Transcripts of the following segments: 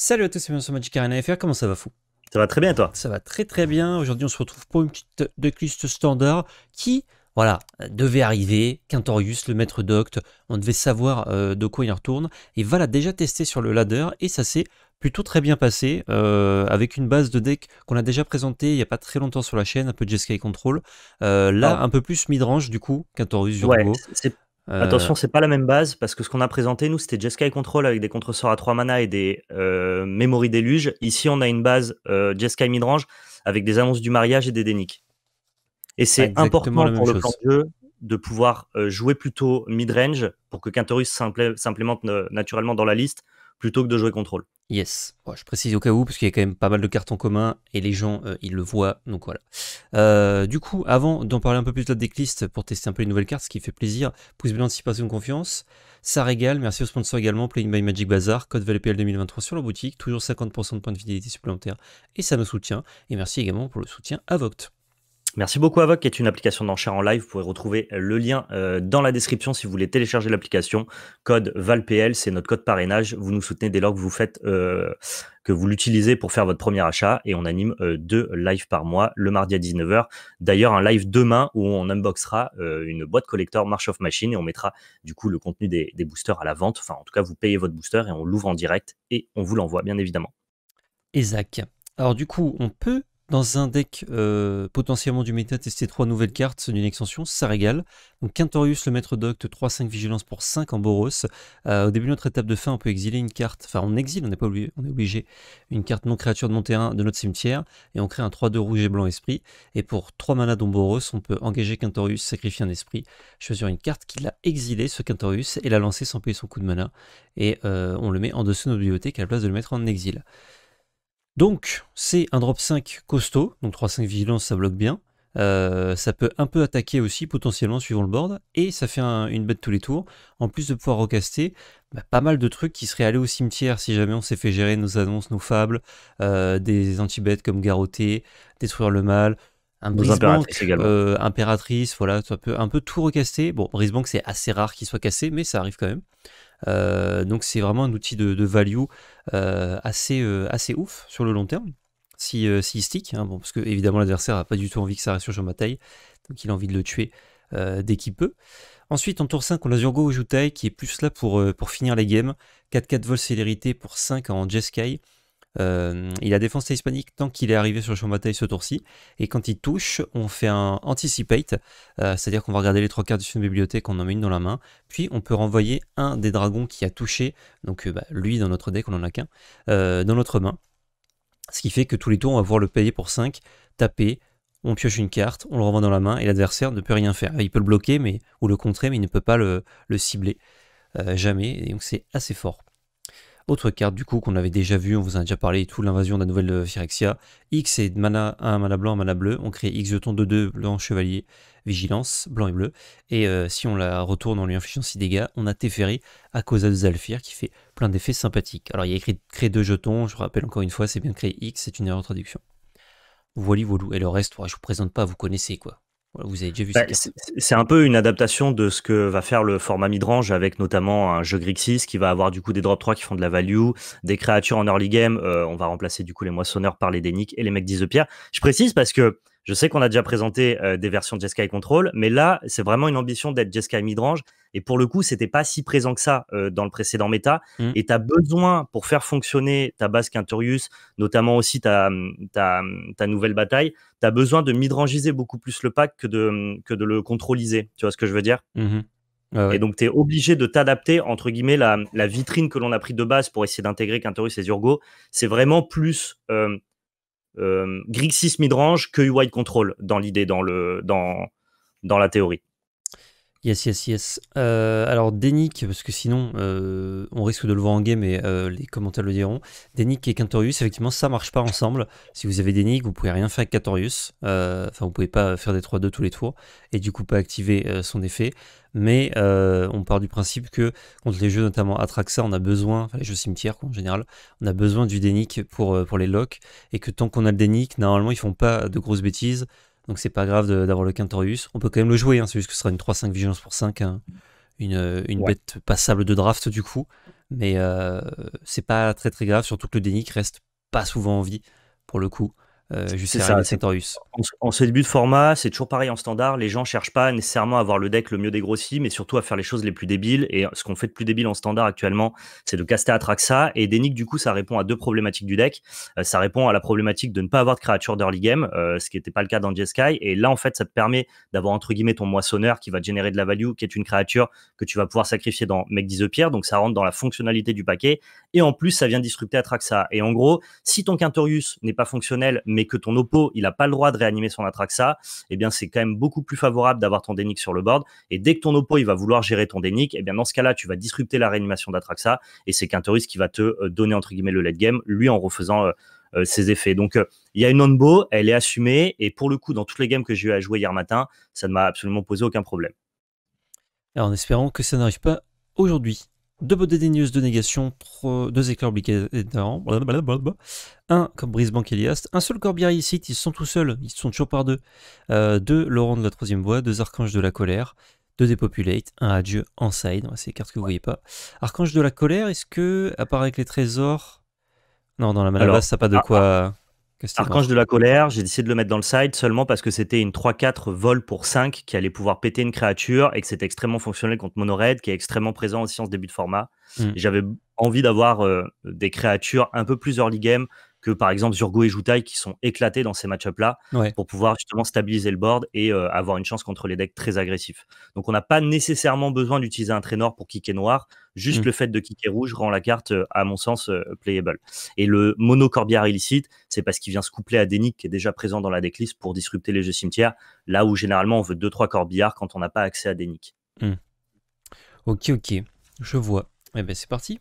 Salut à tous, c'est bien sur Magic Arena FR, comment ça va fou Ça va très bien toi Ça va très très bien, aujourd'hui on se retrouve pour une petite decklist standard qui, voilà, devait arriver, Quintorius, le maître d'Octe, on devait savoir euh, de quoi il retourne, et va la déjà tester sur le ladder, et ça s'est plutôt très bien passé, euh, avec une base de deck qu'on a déjà présenté il n'y a pas très longtemps sur la chaîne, un peu de Jeskai Control, euh, là oh. un peu plus midrange du coup, Quintorius, Ouais, euh, Attention, c'est pas la même base parce que ce qu'on a présenté, nous, c'était Jeskai Control avec des contre-sorts à 3 mana et des euh, Memory Déluge. Ici, on a une base euh, Jeskai Midrange avec des annonces du mariage et des déniques. Et c'est important pour le plan de jeu de pouvoir euh, jouer plutôt midrange pour que Quinterus s'implémente naturellement dans la liste plutôt que de jouer contrôle. Yes, je précise au cas où, parce qu'il y a quand même pas mal de cartes en commun et les gens, euh, ils le voient, donc voilà. Euh, du coup, avant d'en parler un peu plus de la decklist pour tester un peu les nouvelles cartes, ce qui fait plaisir, pouce bleu anticipation confiance, ça régale, merci aux sponsors également, Playing by Magic Bazaar, code VLPL 2023 sur la boutique, toujours 50% de points de fidélité supplémentaires et ça nous soutient. Et merci également pour le soutien à Merci beaucoup Avoc, qui est une application d'enchères en live. Vous pouvez retrouver le lien euh, dans la description si vous voulez télécharger l'application. Code VALPL, c'est notre code parrainage. Vous nous soutenez dès lors que vous faites, euh, que vous l'utilisez pour faire votre premier achat. Et on anime euh, deux lives par mois, le mardi à 19h. D'ailleurs, un live demain où on unboxera une boîte collector March of Machine et on mettra du coup le contenu des, boosters à la vente. Enfin, en tout cas, vous payez votre booster et on l'ouvre en direct et on vous l'envoie, bien évidemment. Isaac. Alors du coup, on peut dans un deck euh, potentiellement du méta, tester trois nouvelles cartes d'une extension, ça régale. Donc Quintorius, le maître d'Octe, 3-5 vigilance pour 5 en Boros. Euh, au début de notre étape de fin, on peut exiler une carte, enfin on exile, on n'est pas obligé, on est obligé, une carte non créature de mon terrain de notre cimetière, et on crée un 3-2 rouge et blanc esprit. Et pour 3 manas Boros on peut engager Quintorius, sacrifier un esprit, choisir une carte qui l'a exilé, ce Quintorius, et la lancer sans payer son coup de mana. Et euh, on le met en dessous de nos bibliothèque à la place de le mettre en exil. Donc, c'est un drop 5 costaud, donc 3-5 vigilance, ça bloque bien. Euh, ça peut un peu attaquer aussi potentiellement suivant le board et ça fait une bête tous les tours en plus de pouvoir recaster bah, pas mal de trucs qui seraient allés au cimetière si jamais on s'est fait gérer nos annonces, nos fables euh, des anti-bêtes comme garrotter détruire le mal un impératrice, euh, impératrice, voilà, ça peut un peu tout recaster. Bon, brisebank c'est assez rare qu'il soit cassé, mais ça arrive quand même. donc c'est vraiment un outil de, de value euh, euh, assez, ouf sur le long terme si, euh, il stick, hein, parce que évidemment l'adversaire n'a pas du tout envie que ça reste sur taille donc il a envie de le tuer dès qu'il peut. Ensuite en tour 5 on a Zurgo Ojutai qui est plus là pour, pour finir les games, 4-4 vols célérité pour 5 en Jeskai, euh, il a défoncé hispanique tant qu'il est arrivé sur le champ de bataille ce tour-ci. Et quand il touche, on fait un anticipate, euh, c'est-à-dire qu'on va regarder les trois cartes du film bibliothèque, on en met une dans la main, puis on peut renvoyer un des dragons qui a touché, donc euh, bah, lui dans notre deck, on en a qu'un, dans notre main. Ce qui fait que tous les tours, on va voir le payer pour 5, taper, on pioche une carte, on le renvoie dans la main et l'adversaire ne peut rien faire. Il peut le bloquer mais, ou le contrer, mais il ne peut pas le, le cibler. jamais. Et donc c'est assez fort. Autre carte du coup qu'on avait déjà vu, on vous en a déjà parlé tout, l'invasion de la nouvelle euh, Phyrexia. X et mana un mana blanc, mana bleu. On crée X jeton de 2, blanc, chevalier, vigilance, blanc et bleu. Et euh, si on la retourne en lui infligeant 6 dégâts, on a Teferi à cause de Zalfir qui fait plein d'effets sympathiques. Alors il y a écrit créer deux jetons, je rappelle encore une fois, c'est bien créer X, c'est une erreur de traduction. Voilà, loups, Et le reste, je vous présente pas, vous connaissez quoi avez vu bah, C'est un peu une adaptation de ce que va faire le format midrange avec notamment un jeu Grixis qui va avoir du coup des drop 3 qui font de la value, des créatures en early game. Euh, on va remplacer du coup les moissonneurs par les déniques et les mecs 10 de pierre. Je précise parce que je sais qu'on a déjà présenté euh, des versions de Jeskai Control, mais là, c'est vraiment une ambition d'être Jeskai Midrange. Et pour le coup, c'était pas si présent que ça euh, dans le précédent méta. Mm. Et tu as besoin, pour faire fonctionner ta base Quinturius, notamment aussi ta, ta, nouvelle bataille, tu as besoin de midrangiser beaucoup plus le pack que de, que de le contrôler. Tu vois ce que je veux dire mm-hmm. Et donc, tu es obligé de t'adapter, entre guillemets, la, vitrine que l'on a prise de base pour essayer d'intégrer Quinterus et Zurgo. C'est vraiment plus euh, 6 euh, Midrange que UI Control dans l'idée, dans, le, dans, dans la théorie. Yes, yes, yes. Euh, alors, Denik, parce que sinon, euh, on risque de le voir en game et euh, les commentaires le diront. Denik et Quintorius, effectivement, ça marche pas ensemble. Si vous avez Denik, vous pouvez rien faire avec Quintorius. Enfin, vous pouvez pas faire des 3-2 tous les tours et du coup pas activer son effet. Mais on part du principe que contre les jeux, notamment Atraxa, on a besoin, enfin les jeux cimetières en général, on a besoin du Denik pour, pour les locks et que tant qu'on a le Denik, normalement ils font pas de grosses bêtises. Donc c'est pas grave d'avoir le Quintorius. On peut quand même le jouer, hein. c'est juste que ce sera une 3-5 vigilance pour 5, hein. une, euh, bête passable de draft du coup. Mais euh, c'est pas très très grave, surtout que le Dénic reste pas souvent en vie pour le coup. Euh, Juste ça, En, ce début de format, c'est toujours pareil en standard. Les gens ne cherchent pas nécessairement à avoir le deck le mieux dégrossi, mais surtout à faire les choses les plus débiles. Et euh, ce qu'on fait de plus débile en standard actuellement, c'est de caster Atraxa. Et Dénic. du coup, ça répond à deux problématiques du deck. Euh, ça répond à la problématique de ne pas avoir de créature d'early game, ce qui n'était pas le cas dans Jeskai. Et là, en fait, ça te permet d'avoir entre guillemets ton moissonneur qui va te générer de la value, qui est une créature que tu vas pouvoir sacrifier dans Make pierre Donc ça rentre dans la fonctionnalité du paquet. Et en plus, ça vient disrupter Atraxa. Et en gros, si ton Quintorius n'est pas fonctionnel, mais que ton oppo, il n'a pas le droit de réanimer son Atraxa, eh bien, c'est quand même beaucoup plus favorable d'avoir ton Dénic sur le board. Et dès que ton oppo, il va vouloir gérer ton Dénic, eh bien, dans ce cas-là, tu vas disrupter la réanimation d'Atraxa et c'est terroriste qui va te euh, donner, entre guillemets, le late game, lui en refaisant euh, euh, ses effets. Donc, il y a une onbo, elle est assumée et pour le coup, dans toutes les games que j'ai eu à jouer hier matin, ça ne m'a absolument posé aucun problème. Alors, en espérant que ça n'arrive pas aujourd'hui. Deux bottes dédaigneuses de négation, deux éclairs obligateurs, un comme Brisbane Elias, un seul Corbière ici, ils sont tout seuls, ils sont toujours par deux, euh, deux Laurent de la troisième voie, deux Archanges de la colère, deux Depopulate, un Adieu en side, c'est les cartes que vous voyez pas. Archange de la colère, est-ce que, à part avec les trésors, non, dans la malabasse, ça n'a pas de ah, quoi. Archange de la colère, j'ai décidé de le mettre dans le side seulement parce que c'était une 3-4 vol pour 5 qui allait pouvoir péter une créature et que c'était extrêmement fonctionnel contre Monored qui est extrêmement présent aussi en ce début de format. Hmm. J'avais envie d'avoir euh, des créatures un peu plus early game que par exemple Zurgo et Joutaï qui sont éclatés dans ces match là pour pouvoir justement stabiliser le board et euh, avoir une chance contre les decks très agressifs. Donc on n'a pas nécessairement besoin d'utiliser un traîneur pour kicker noir, juste mmh. le fait de kicker rouge rend la carte, euh, à mon sens, euh, playable. Et le mono illicite, c'est parce qu'il vient se coupler à Denik qui est déjà présent dans la decklist pour disrupter les jeux cimetières, là où généralement on veut 2-3 corbillards quand on n'a pas accès à Denik. Mmh. Ok, ok, je vois. Eh ben c'est parti.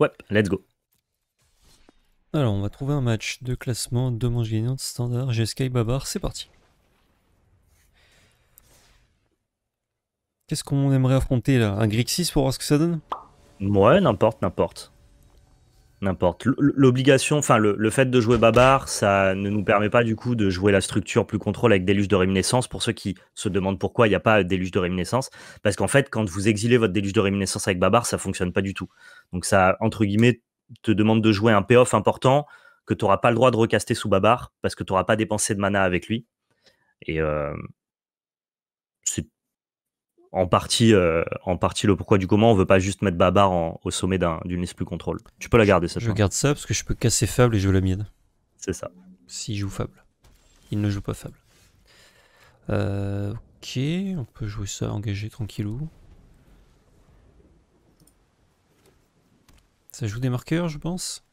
Ouais, let's go. Alors, on va trouver un match de classement, de manches gagnantes, standard, j'ai Sky, Babar, c'est parti. Qu'est-ce qu'on aimerait affronter là Un Grixis pour voir ce que ça donne Ouais, n'importe, n'importe. N'importe. L'obligation, enfin le, fait de jouer Babar, ça ne nous permet pas du coup de jouer la structure plus contrôle avec déluge de réminiscence. Pour ceux qui se demandent pourquoi il n'y a pas déluge de réminiscence, parce qu'en fait, quand vous exilez votre déluge de réminiscence avec Babar, ça fonctionne pas du tout. Donc ça, entre guillemets, te demande de jouer un payoff important que tu n'auras pas le droit de recaster sous Babar parce que tu n'auras pas dépensé de mana avec lui. Et euh, c'est en partie, euh, en partie le pourquoi du comment. On veut pas juste mettre Babar au sommet d'une un, plus contrôle. Tu peux la garder, ça Je, je garde ça parce que je peux casser Fable et je veux la mienne. C'est ça. S'il joue Fable. Il ne joue pas Fable. Euh, ok, on peut jouer ça engager tranquillou. Ça joue des marqueurs, je pense.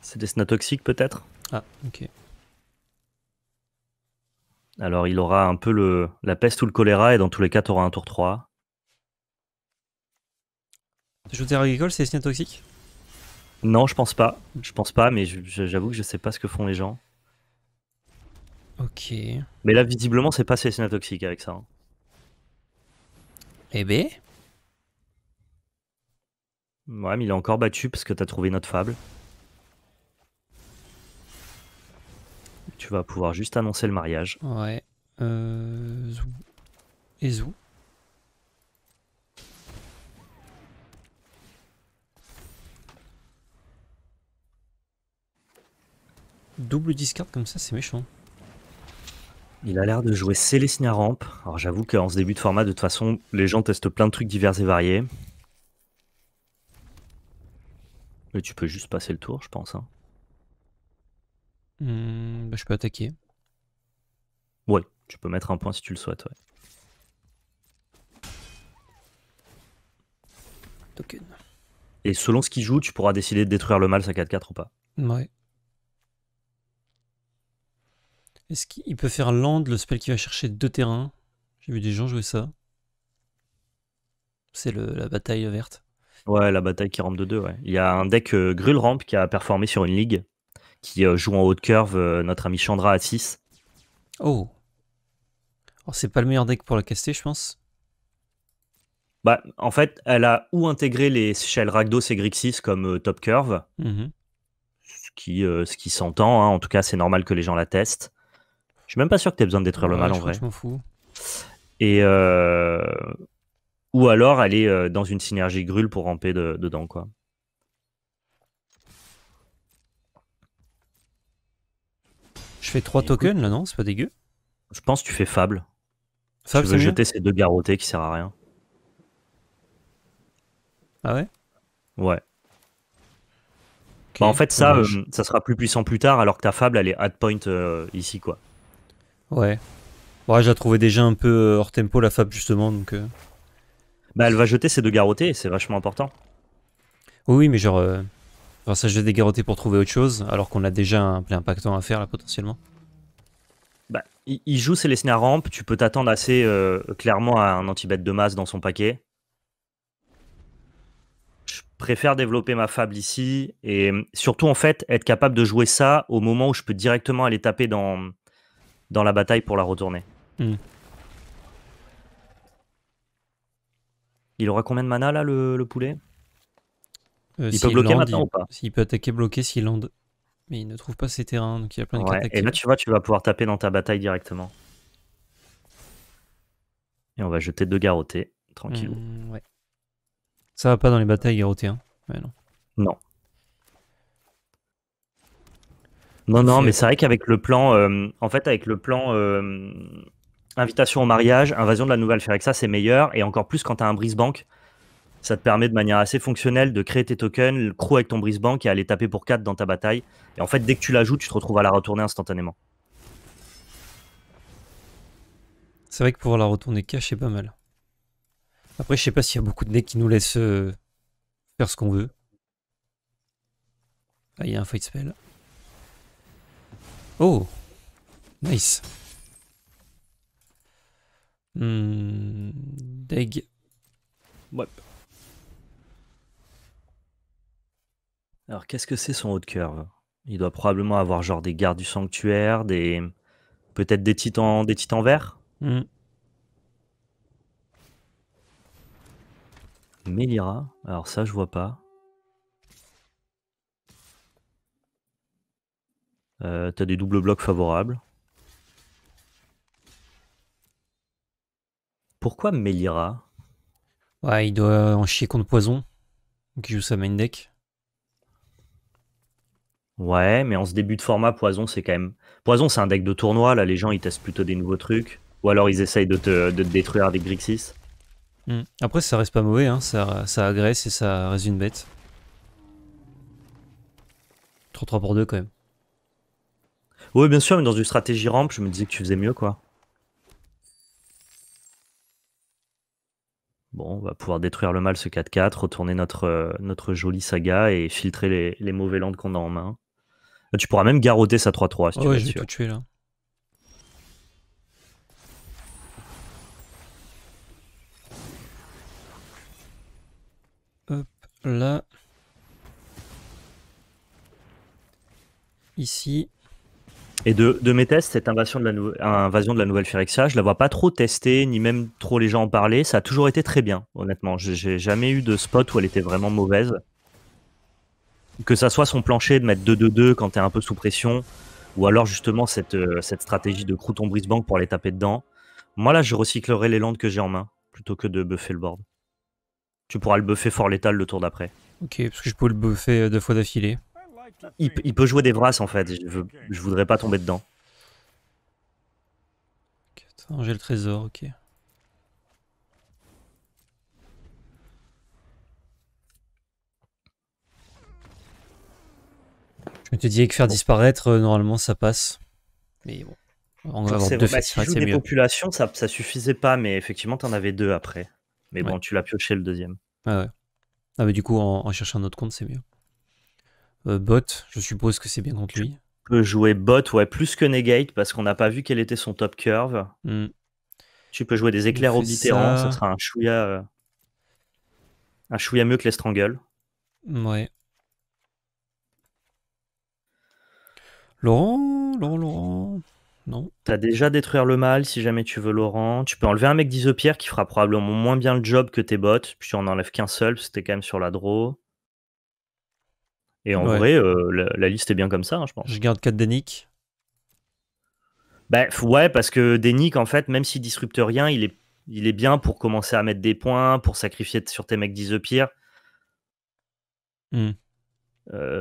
C'est des toxiques, peut-être Ah, ok. Alors il aura un peu le, la peste ou le choléra et dans tous les cas, tu un tour 3. Joue agricole, c'est toxiques Non, je pense pas. Je pense pas, mais j'avoue que je sais pas ce que font les gens. Ok. Mais là, visiblement, c'est pas ces toxique avec ça. Hein. Eh ben. Ouais, mais il est encore battu parce que t'as trouvé notre fable. Tu vas pouvoir juste annoncer le mariage. Ouais. Euh, Et Zou. Double discard comme ça, c'est méchant. Il a l'air de jouer Célestina Ramp. Alors j'avoue qu'en ce début de format, de toute façon, les gens testent plein de trucs divers et variés. Mais tu peux juste passer le tour, je pense. Hein. Hmm, bah, je peux attaquer. Ouais, tu peux mettre un point si tu le souhaites. Token. Et selon ce qu'il joue, tu pourras décider de détruire le mal, 5 4-4 ou pas. Ouais. Est-ce qu'il peut faire land, le spell qui va chercher deux terrains J'ai vu des gens jouer ça. C'est la bataille verte. Ouais, la bataille qui rampe de deux. Ouais. Il y a un deck euh, Grul Ramp qui a performé sur une ligue, qui euh, joue en haute curve euh, notre ami Chandra à 6. Oh. c'est pas le meilleur deck pour la caster, je pense. Bah, en fait, elle a ou intégré les Shell Ragdos et Grixis comme top curve, mm-hmm. ce qui, qui s'entend, hein. en tout cas, c'est normal que les gens la testent. Je suis même pas sûr que tu besoin de détruire le mal en vrai. Je m'en fous. Et ou alors aller euh, dans une synergie grulle pour ramper dedans. Quoi. Je fais 3 tokens là, non C'est pas dégueu Je pense que tu fais Fable. Fable, je veux jeter ces deux garrotés qui sert à rien. Ah ouais Ouais. Bah, en fait, ça, euh, ça sera plus puissant plus tard, alors que ta fable, elle est at point euh, ici, quoi. Ouais. Ouais, j'ai trouvé déjà un peu hors tempo, la fable, justement, donc... Bah, elle va jeter ses deux garrottés, c'est vachement important. Oui, mais genre, euh, ça jette des garrottés pour trouver autre chose, alors qu'on a déjà un plein impactant à faire là potentiellement. Bah, il, joue les Ramp, tu peux t'attendre assez euh, clairement à un anti-bête de masse dans son paquet. Je préfère développer ma fable ici et surtout en fait être capable de jouer ça au moment où je peux directement aller taper dans, dans la bataille pour la retourner. Hmm. Il aura combien de mana là, le, poulet euh, Il peut bloquer maintenant ou pas S'il peut attaquer bloqué s'il lande. Mais il ne trouve pas ses terrains, donc il y a plein de ouais. Et là, tu vois, tu vas pouvoir taper dans ta bataille directement. Et on va jeter deux garrottés, tranquillou. Hmm, Ça va pas dans les batailles garrottées. hein non. Non. Non, non, mais c'est vrai qu'avec le plan, euh, en fait, avec le plan euh, Invitation au mariage, invasion de la nouvelle Ferexa, c'est meilleur. Et encore plus quand tu as un Brisebank, ça te permet de manière assez fonctionnelle de créer tes tokens, le crew avec ton Brisebank et aller taper pour 4 dans ta bataille. Et en fait, dès que tu l'ajoutes, tu te retrouves à la retourner instantanément. C'est vrai que pouvoir la retourner cache, est pas mal. Après, je sais pas s'il y a beaucoup de decks qui nous laissent euh, faire ce qu'on veut. Ah, il y a un fight spell. Oh Nice Mmh, Ouais. Alors, qu'est-ce que c'est son haut de curve Il doit probablement avoir genre des gardes du sanctuaire, des peut-être des titans, des titans verts. Mmh. Melira, alors ça je vois pas. Euh, t'as des doubles blocs favorables. Pourquoi Melira Ouais, il doit en chier contre Poison, qui joue sa main deck. Ouais, mais en ce début de format, Poison, c'est quand même. Poison, c'est un deck de tournoi, là, les gens, ils testent plutôt des nouveaux trucs. Ou alors, ils essayent de te, détruire avec Grixis. Hmm. Après, ça reste pas mauvais, hein. ça, ça agresse et ça reste une bête. 3-3 pour 2 quand même. Ouais, bien sûr, mais dans une stratégie rampe, je me disais que tu faisais mieux, quoi. Bon, on va pouvoir détruire le mal ce 4-4, retourner notre, euh, notre jolie saga et filtrer les, mauvais landes qu'on a en main. Euh, tu pourras même garrotter sa 3-3 si ah tu ouais, veux. je vais tout tuer là. Hop, là. Ici. Et de, mes tests, cette invasion de, la nouvelle Phyrexia, je la vois pas trop testée, ni même trop les gens en parler. Ça a toujours été très bien, honnêtement. J'ai jamais eu de spot où elle était vraiment mauvaise. Que ça soit son plancher de mettre 2-2-2 quand es un peu sous pression, ou alors justement cette, euh, stratégie de crouton brise banque pour les taper dedans. Moi là, je recyclerai les landes que j'ai en main, plutôt que de buffer le board. Tu pourras le buffer fort létal le tour d'après. Ok, parce que je peux le buffer euh, deux fois d'affilée il, peut jouer des brasses en fait. Je, voudrais pas tomber dedans. J'ai le trésor, ok. Je te disais que faire disparaître, euh, normalement, ça passe. Mais bon. On va avoir des populations, ça, suffisait pas, mais effectivement, t'en avais deux après. Mais bon, tu l'as pioché le deuxième. Ah ouais. Ah, mais du coup, en, en cherchant un autre compte, c'est mieux. Euh, bot, je suppose que c'est bien contre lui. Tu peux jouer bot, ouais, plus que negate, parce qu'on n'a pas vu quel était son top curve. Hmm. Tu peux jouer des éclairs oblitérants, ça... sera un chouïa, euh, un chouïa mieux que les strangle. Ouais. Laurent, Laurent, Laurent. Non. T'as déjà détruire le mal si jamais tu veux Laurent. Tu peux enlever un mec d'isopierre qui fera probablement moins bien le job que tes bots. Puis tu en enlèves qu'un seul, parce que t'es quand même sur la draw. Et en vrai, euh, la, liste est bien comme ça, hein, je pense. Je garde 4 Denik. Bah, ouais, parce que Denik, en fait, même s'il disrupte rien, il est, il est bien pour commencer à mettre des points, pour sacrifier sur tes mecs 10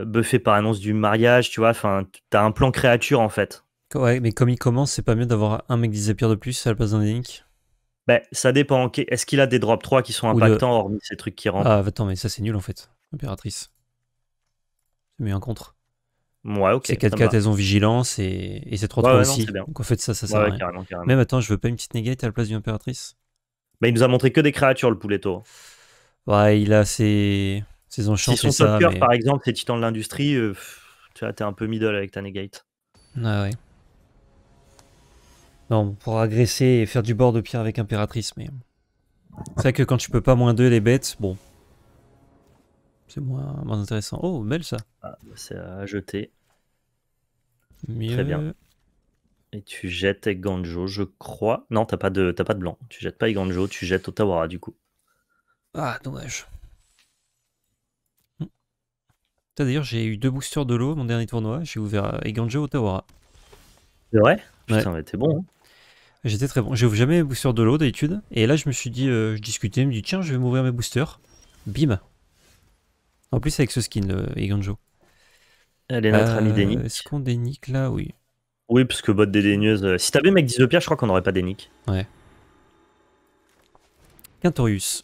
buffé par annonce du mariage, tu vois, enfin, t'as un plan créature en fait. Ouais, mais comme il commence, c'est pas mieux d'avoir un mec 10 e de plus à la place d'un Denik bah, ça dépend. Est-ce qu'il a des drops 3 qui sont impactants, hormis ces trucs qui rentrent Ah, attends, mais ça c'est nul en fait, Impératrice. Mais en contre. Ouais, ok. C'est 4 4 elles ont vigilance et, et c'est 3 3 aussi. Donc en fait, ça, ça sert rien. Même attends, je veux pas une petite Négate à la place d'une impératrice. Bah, il nous a montré que des créatures, le Pouletto. Ouais, il a ses, ses enchants. Si son mais... par exemple, c'est titan de l'industrie, euh, tu vois, t'es un peu middle avec ta Négate. Ah ouais. Non, pour agresser et faire du bord de pierre avec impératrice, mais. C'est vrai que quand tu peux pas moins deux les bêtes, bon, c'est moins, intéressant. Oh, belle ça. Ah, bah, c'est à jeter. Très bien. Et tu jettes Ganjo, je crois. Non, t'as pas, de, pas de blanc. Tu jettes pas Ganjo, tu jettes Otawara du coup. Ah, dommage. Hmm. D'ailleurs, j'ai eu deux boosters de l'eau mon dernier tournoi. J'ai ouvert Eganjo euh, Otawara. C'est vrai ouais. bon. Hein. J'étais très bon. j'ai jamais mes boosters de l'eau d'habitude. Et là, je me suis dit, euh, je discutais, je me dis, tiens, je vais m'ouvrir mes boosters. Bim, en plus, avec ce skin, Eganjo. Elle est notre euh, amie Denik. Est-ce qu'on dénique là Oui. Oui, parce que bot dédaigneuse. Euh, si t'avais mec pierre, je crois qu'on n'aurait pas dénique. Ouais. Quintorius.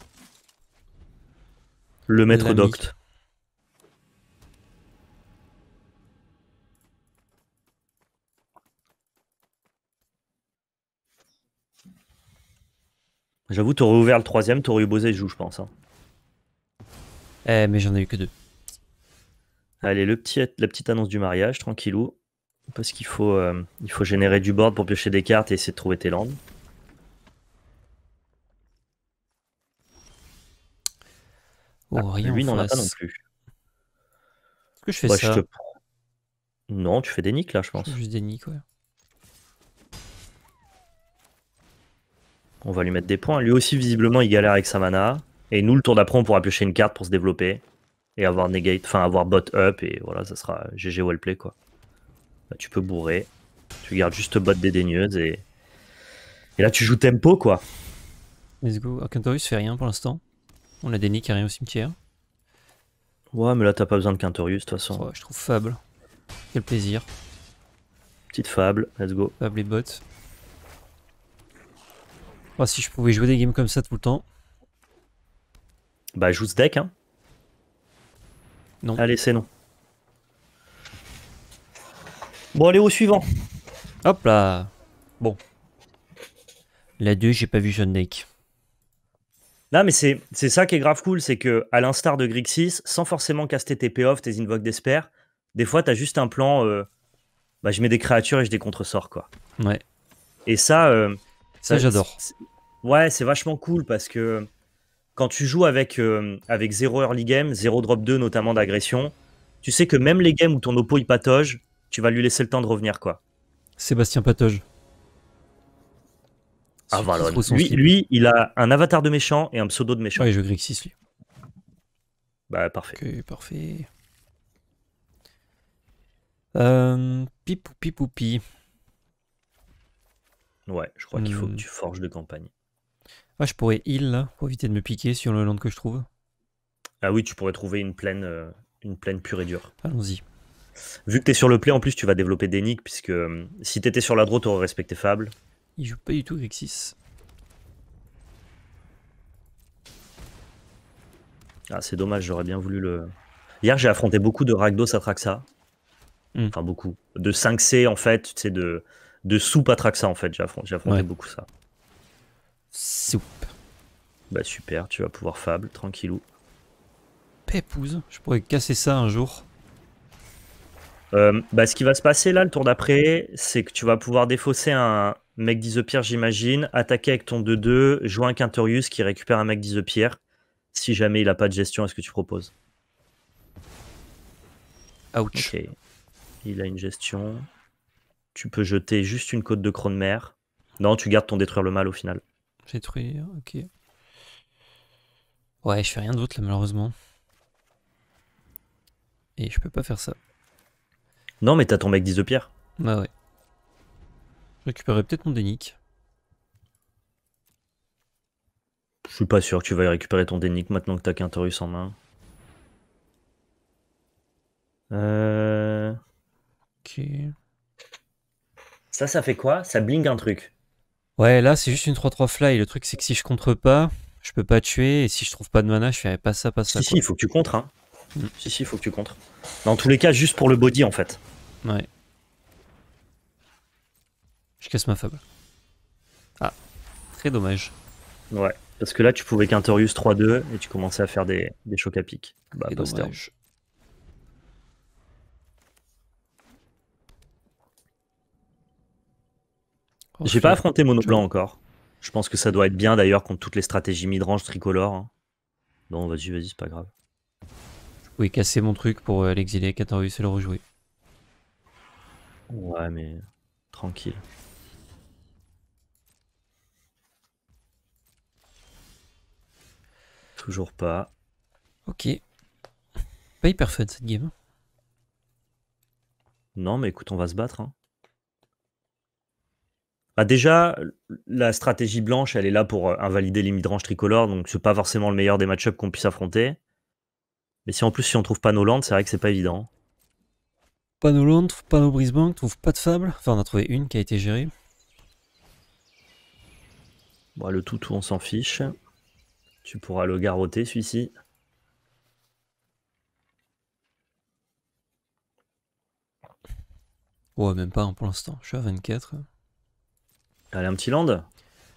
Le maître d'Octe. J'avoue, t'aurais ouvert le troisième, t'aurais eu Bosé joue, je pense. Hein. Euh, mais j'en ai eu que deux. Allez, le petit, la petite annonce du mariage, tranquillou. Parce qu'il faut, euh, faut générer du board pour piocher des cartes et essayer de trouver tes landes. Oh, ah, lui, non plus. Est-ce que je fais bah, ça Non, tu fais des nicks là, je pense. juste des nicks, On va lui mettre des points. Lui aussi, visiblement, il galère avec sa mana. Et nous, le tour d'après, on pourra piocher une carte pour se développer et avoir negate, enfin avoir bot up et voilà, ça sera GG wellplay quoi. Là, bah, tu peux bourrer, tu gardes juste bot dédaigneuse et et là tu joues tempo quoi. Let's go. Quintorius fait rien pour l'instant. On a des qui a rien au cimetière. Ouais, mais là t'as pas besoin de Quintorius de toute façon. je trouve fable. Quel plaisir. Petite fable, let's go. Fable et bot. Oh, si je pouvais jouer des games comme ça tout le temps. Bah, joue ce deck, hein. Non. Allez, c'est non. Bon, allez au suivant. Hop là. Bon. La 2, j'ai pas vu John deck. Non, mais c'est ça qui est grave cool, c'est que à l'instar de Grixis, sans forcément caster tes payoffs, tes invoques d'espère des fois, t'as juste un plan. Euh, bah, je mets des créatures et je des contresorts, quoi. Ouais. Et ça, euh, ça j'adore. Ouais, c'est vachement cool parce que quand tu joues avec, euh, avec zéro early game, zéro drop 2 notamment d'agression, tu sais que même les games où ton oppo il patoge, tu vas lui laisser le temps de revenir quoi. Sébastien patoge. Ah voilà. Lui, il a un avatar de méchant et un pseudo de méchant. Oui, je 6 lui. Bah parfait. Ok, parfait. Euh, pipou pi. Ouais, je crois qu'il faut euh. que tu forges de campagne. Ah, je pourrais heal là, pour éviter de me piquer sur le land que je trouve. Ah oui, tu pourrais trouver une plaine, euh, une pure et dure. Allons-y. Vu que tu es sur le play, en plus, tu vas développer des nicks, puisque euh, si tu étais sur la droite, tu aurais respecté Fable. Il joue pas du tout Grixis. Ah, c'est dommage, j'aurais bien voulu le. Hier, j'ai affronté beaucoup de ragdos à Traxa. Hmm. Enfin, beaucoup. De 5C, en fait, tu sais, de, de soupe à Traxa, en fait. J'ai affronté, beaucoup ça. Soupe. Bah super, tu vas pouvoir fable, tranquillou. Pépouze, je pourrais casser ça un jour. Euh, bah, ce qui va se passer là, le tour d'après, c'est que tu vas pouvoir défausser un mec d'Isepire, j'imagine, attaquer avec ton 2-2, jouer un Quinterius qui récupère un mec d'Isepire si jamais il n'a pas de gestion, est-ce que tu proposes Ouch. Il a une gestion. Tu peux jeter juste une côte de mer. Non, tu gardes ton détruire le mal au final. Détruire, ok. Ouais, je fais rien d'autre là malheureusement. Et je peux pas faire ça. Non mais t'as ton mec 10 de pierre. Bah ouais. Je récupérerai peut-être mon dénic. Je suis pas sûr que tu vas y récupérer ton dénic maintenant que t'as qu'un Taurus en main. Euh... Ok. Ça, ça fait quoi Ça bling un truc. Ouais, là, c'est juste une 3-3 fly. Le truc, c'est que si je contre pas, je peux pas tuer. Et si je trouve pas de mana, je fais pas ça, pas ça. Hein. Mm. Si, si, il faut que tu contres. Hein. Si, si, il faut que tu contres. Dans tous les cas, juste pour le body, en fait. Ouais. Je casse ma fable. Ah, très dommage. Ouais, parce que là, tu pouvais qu'Interius 3-2 et tu commençais à faire des, chocs à pic. Bah, dommage. J'ai pas affronté Monoplan encore. Je pense que ça doit être bien d'ailleurs contre toutes les stratégies midrange tricolore. tricolores. Hein. vas-y, vas-y, c'est pas grave. Oui, casser mon truc pour euh, l'exilé, l'exiler, Catarus et le rejouer. Ouais, mais tranquille. Toujours pas. Ok. Pas hyper fun cette game. Non, mais écoute, on va se battre. Hein. Bah, déjà, la stratégie blanche, elle est là pour euh, invalider les midranges tricolores, donc c'est pas forcément le meilleur des matchups qu'on puisse affronter. Mais si en plus, si on trouve pas nos landes, c'est vrai que c'est pas évident. Pas nos trouve pas nos trouve pas de Fable. Enfin, on a trouvé une qui a été gérée. Bon, le toutou, on s'en fiche. Tu pourras le garroter, celui-ci. Ouais, même pas hein, pour l'instant. Je suis à 24. Allez, un petit land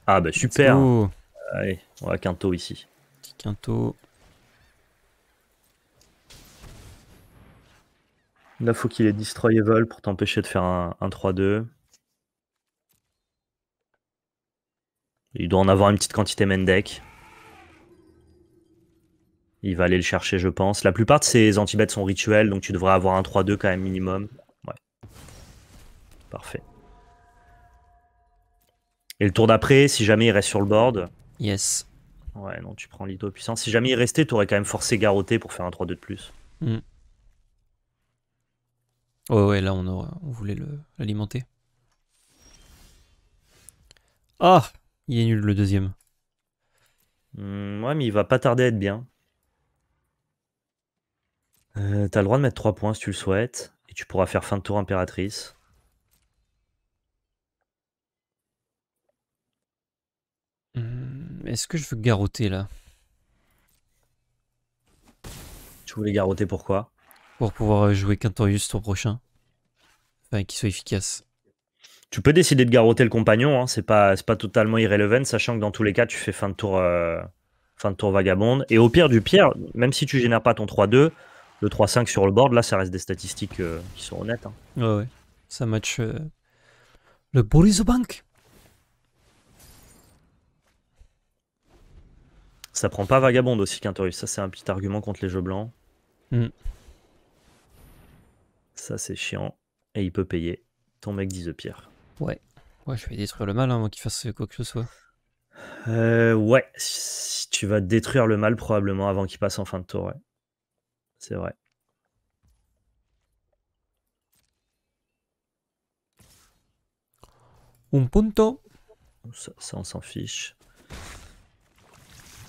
Ah, bah super Allez, on va quinto ici. Petit quinto. Là, faut qu'il ait Destroyable pour t'empêcher de faire un, 3-2. Il doit en avoir une petite quantité main deck. Il va aller le chercher, je pense. La plupart de ses antibêtes sont rituels, donc tu devrais avoir un 3-2 quand même minimum. Ouais. Parfait. Et le tour d'après, si jamais il reste sur le board. Yes. Ouais, non, tu prends lito puissant. Si jamais il restait, aurais quand même forcé Garoté pour faire un 3-2 de plus. Hmm. Ouais, ouais, là, on, aurait on voulait l'alimenter. Ah Il est nul le deuxième. Hmm, ouais, mais il va pas tarder à être bien. Euh, t'as le droit de mettre 3 points si tu le souhaites. Et tu pourras faire fin de tour impératrice. Hmm, est-ce que je veux garrotter là Tu voulais garrotter pourquoi Pour pouvoir euh, jouer Quintorius ton prochain. Enfin, qu'il soit efficace. Tu peux décider de garrotter le compagnon, hein, c'est pas, pas totalement irrelevant, sachant que dans tous les cas, tu fais fin de tour, euh, fin de tour vagabonde. Et au pire du pire, même si tu génères pas ton 3-2, le 3-5 sur le board, là, ça reste des statistiques euh, qui sont honnêtes. Hein. Ouais, ouais, ça match le Boris Bank. Ça prend pas vagabonde aussi, Quintorus. Ça, c'est un petit argument contre les jeux blancs. Hmm. Ça, c'est chiant. Et il peut payer. Ton mec dit The Pierre. Ouais. Ouais, je vais détruire le mal avant hein, qu'il fasse quoi que ce soit. Euh, ouais, tu vas détruire le mal probablement avant qu'il passe en fin de tour, ouais. C'est vrai. Un punto. ça on s'en fiche.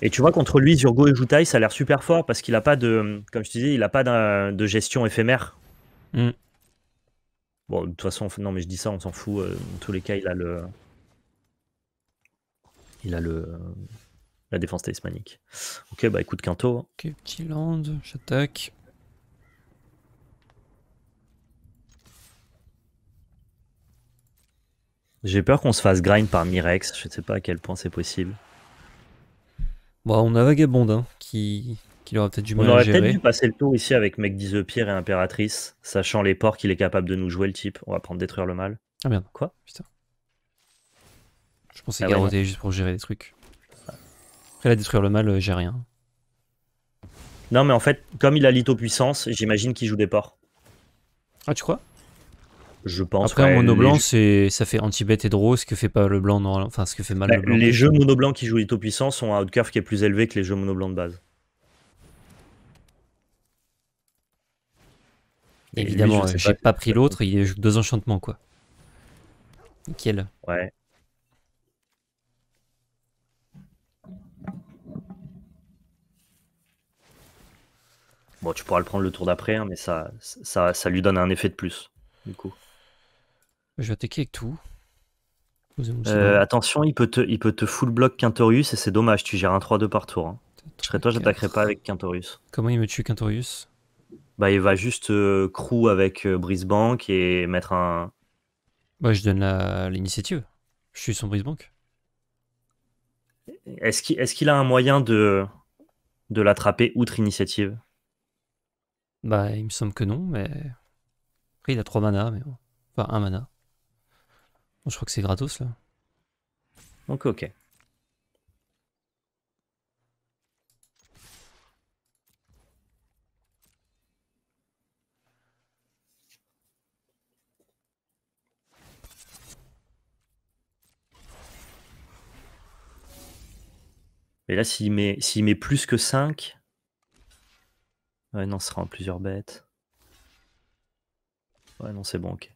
Et tu vois, contre lui, Zurgo et Joutaï, ça a l'air super fort parce qu'il a pas de, comme je disais, il a pas de gestion éphémère. Mm. Bon, de toute façon, non, mais je dis ça, on s'en fout. Euh, dans tous les cas, il a le. Il a le. La défense talismanique. Ok, bah écoute, Quinto. Ok, petit land, j'attaque. J'ai peur qu'on se fasse grind par Mirex, je ne sais pas à quel point c'est possible. Bon, bah, on a Vagabond hein, qui, qui aurait peut-être du mal On aurait peut-être dû passer le tour ici avec mec Pierre et Impératrice, sachant les ports qu'il est capable de nous jouer le type. On va prendre détruire le mal. Ah merde. Quoi Putain. Je pensais ah juste pour gérer des trucs. Après la détruire le mal, euh, j'ai rien. Non mais en fait, comme il a l'ito puissance, j'imagine qu'il joue des ports. Ah tu crois je pense. Après, ouais, mono blanc, ça fait anti-bête et draw, ce que fait pas le blanc, non, enfin, ce que fait mal bah, le blanc. Les jeux mono qui jouent les puissant sont à un curve qui est plus élevé que les jeux mono de base. Évidemment, j'ai pas, pris l'autre, il a deux enchantements, quoi. Nickel. Ouais. Bon, tu pourras le prendre le tour d'après, hein, mais ça, ça, ça lui donne un effet de plus, du coup. Je vais attaquer avec tout. Euh, attention, il peut, te, il peut te full block Quintorius et c'est dommage, tu gères un 3-2 par tour. Hein. Je serais toi, j'attaquerai pas avec Quintorius. Comment il me tue Quintorius Bah, il va juste euh, crew avec euh, et mettre un. Bah, je donne l'initiative. Je suis son Brisebank. Est-ce qu'il a un moyen de, de l'attraper outre initiative Bah, il me semble que non, mais. Après, il a 3 mana, mais bon. Enfin, 1 mana je crois que c'est gratos là. Donc ok. Et là, s'il met, s'il met plus que 5... Ouais, non, ce sera en plusieurs bêtes. Ouais, non, c'est bon, ok.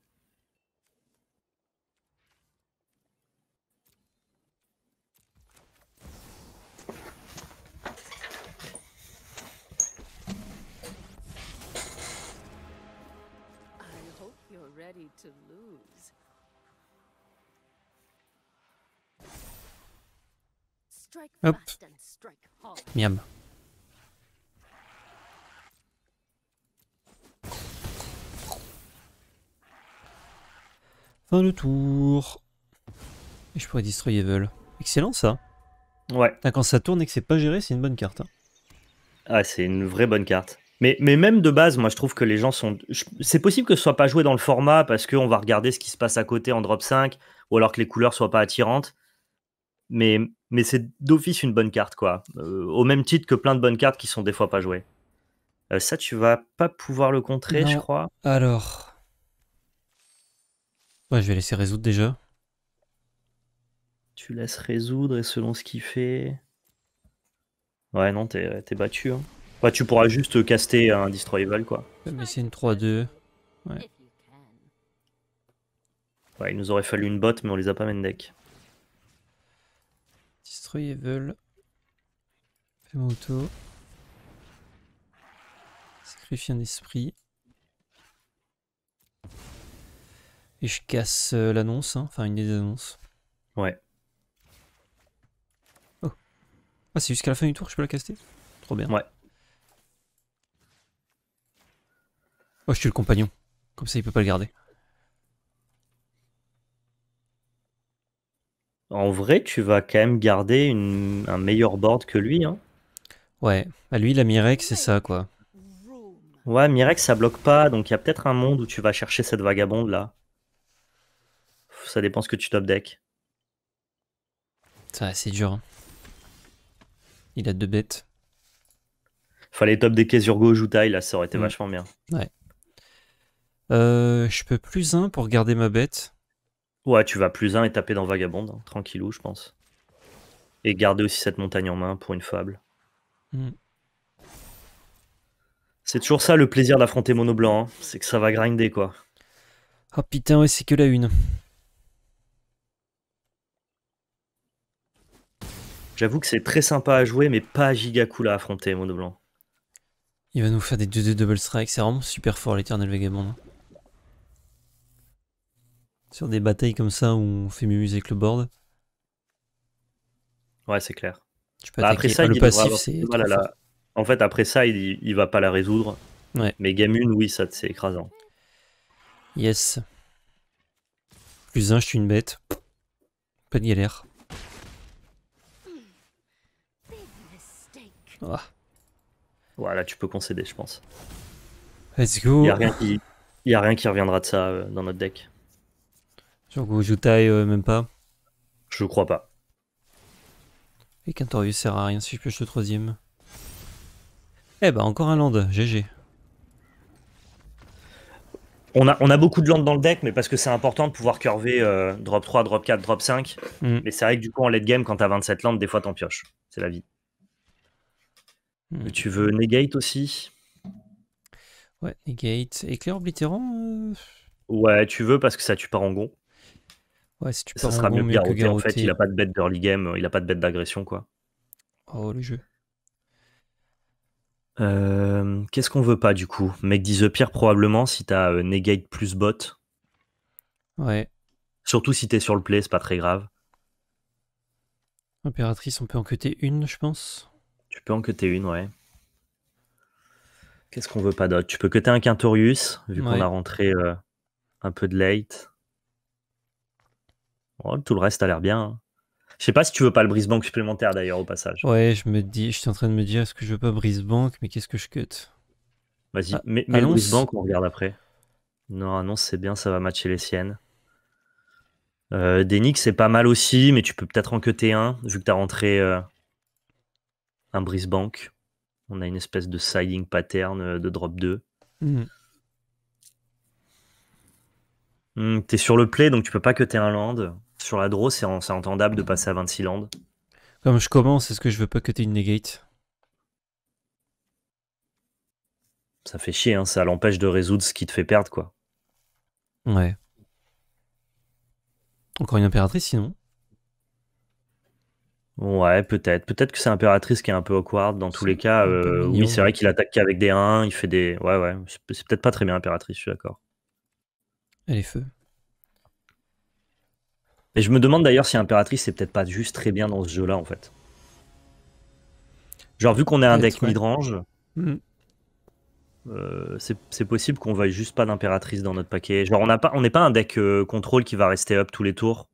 Hop. Miam. Fin de tour. Et je pourrais destroy Evil. Excellent ça. Ouais. quand ça tourne et que c'est pas géré, c'est une bonne carte. Hein. Ah, c'est une vraie bonne carte. Mais, mais, même de base, moi je trouve que les gens sont. C'est possible que ce soit pas joué dans le format parce qu'on va regarder ce qui se passe à côté en drop 5 ou alors que les couleurs soient pas attirantes. Mais mais c'est d'office une bonne carte, quoi. Euh, au même titre que plein de bonnes cartes qui sont des fois pas jouées. Euh, ça, tu vas pas pouvoir le contrer, je crois. Alors. Ouais, je vais laisser résoudre déjà. Tu laisses résoudre et selon ce qu'il fait. Ouais, non, t'es battu. Hein. tu pourras juste caster un Destroyable, quoi. Mais c'est une 3-2. Ouais. il nous aurait fallu une botte, mais on les a pas main deck. Destroy Evil. Fais mon auto. Sacrifie un esprit. Et je casse euh, l'annonce, hein. enfin une des annonces. Ouais. Oh. Ah, c'est jusqu'à la fin du tour que je peux la caster Trop bien. Ouais. Oh, je tue le compagnon. Comme ça, il peut pas le garder. en vrai, tu vas quand même garder un meilleur board que lui. Hein. Ouais, à bah, lui, la Mirex, c'est ça, quoi. Ouais, Mirex, ça bloque pas, donc il y a peut-être un monde où tu vas chercher cette vagabonde là. Ça dépend ce que tu top deck. Ça, c'est dur. Hein. Il a deux bêtes. Fallait top decker ou taille là, ça aurait été mm. vachement bien. Ouais. Euh, je peux plus un pour garder ma bête. Ouais, tu vas plus 1 et taper dans Vagabond, hein, tranquillou, je pense. Et garder aussi cette montagne en main pour une fable. Hmm. C'est toujours ça le plaisir d'affronter Mono Blanc, hein. c'est que ça va grinder quoi. Ah oh, putain, ouais, c'est que la une. J'avoue que c'est très sympa à jouer, mais pas giga cool à affronter, Mono Blanc. Il va nous faire des 2-2 double strike, c'est vraiment super fort l'éternel vagabond. Hein sur des batailles comme ça où on fait mieux avec le board. Ouais, c'est clair. Tu bah, après ça, le passif, c'est. Voilà, En fait, après ça, il, va pas la résoudre. Ouais. Mais game 1, oui, ça c'est écrasant. Yes. Plus un, je suis une bête. Pas de galère. Voilà, tu peux concéder, je pense. Let's go. Il n'y a, rien qui reviendra de ça euh, dans notre deck. Je vous taille euh, même pas Je crois pas. Et Quintorius sert à rien si je pioche le troisième. Eh ben, encore un land, GG. On a, on a, beaucoup de land dans le deck, mais parce que c'est important de pouvoir curver euh, drop 3, drop 4, drop 5. Mm. Mais c'est vrai que du coup, en late game, quand t'as 27 land, des fois t'en pioches. C'est la vie. Mm. Tu veux negate aussi Ouais, negate. Éclair oblitérant euh, Ouais, tu veux parce que ça tue gon. Ouais, tu ça sera mieux que En fait, il a pas de bête d'early game, euh, il a pas de bête d'agression, quoi. Oh, le jeu. Euh, qu'est-ce qu'on veut pas du coup Mec dit The euh, Pierre probablement si t'as as Negate plus bot. Ouais. Surtout si t'es sur le play, c'est pas très grave. Impératrice, on peut en une, je pense. Tu peux en une, ouais. Qu'est-ce qu'on veut pas d'autre Tu peux cuter un Quintorius, vu qu'on a rentré un peu de late tout le reste a l'air bien. Hein. Je sais pas si tu veux pas le brise supplémentaire d'ailleurs au passage. Ouais, je me dis, je suis en train de me dire, est-ce que je veux pas brise-banque, mais qu'est-ce que je cut Vas-y, ah, mets, le on regarde après. Non, annonce, c'est bien, ça va matcher les siennes. Euh, Denix c'est pas mal aussi, mais tu peux peut-être en cuter un, vu que tu as rentré euh, un brise-banque. On a une espèce de siding pattern euh, de drop 2. tu es T'es sur le play, donc tu peux pas cuter un land. Sur la draw, c'est entendable de passer à 26 landes. Comme je commence, est-ce que je veux pas cutter une negate Ça fait chier, hein, ça l'empêche de résoudre ce qui te fait perdre, quoi. Ouais. Encore une impératrice, sinon Ouais, peut-être. Peut-être que c'est impératrice qui est un peu awkward. Dans tous les cas, euh, oui, c'est vrai qu'il attaque qu'avec des 1, il fait des. Ouais, ouais. C'est peut-être pas très bien impératrice, je suis d'accord. Elle est feu. Et je me demande d'ailleurs si Impératrice, c'est peut-être pas juste très bien dans ce jeu-là, en fait. Genre, vu qu'on est un deck midrange, mm. euh, c'est possible qu'on veuille juste pas d'Impératrice dans notre paquet. Genre, on n'est pas, on n'est pas un deck euh, contrôle qui va rester up tous les tours.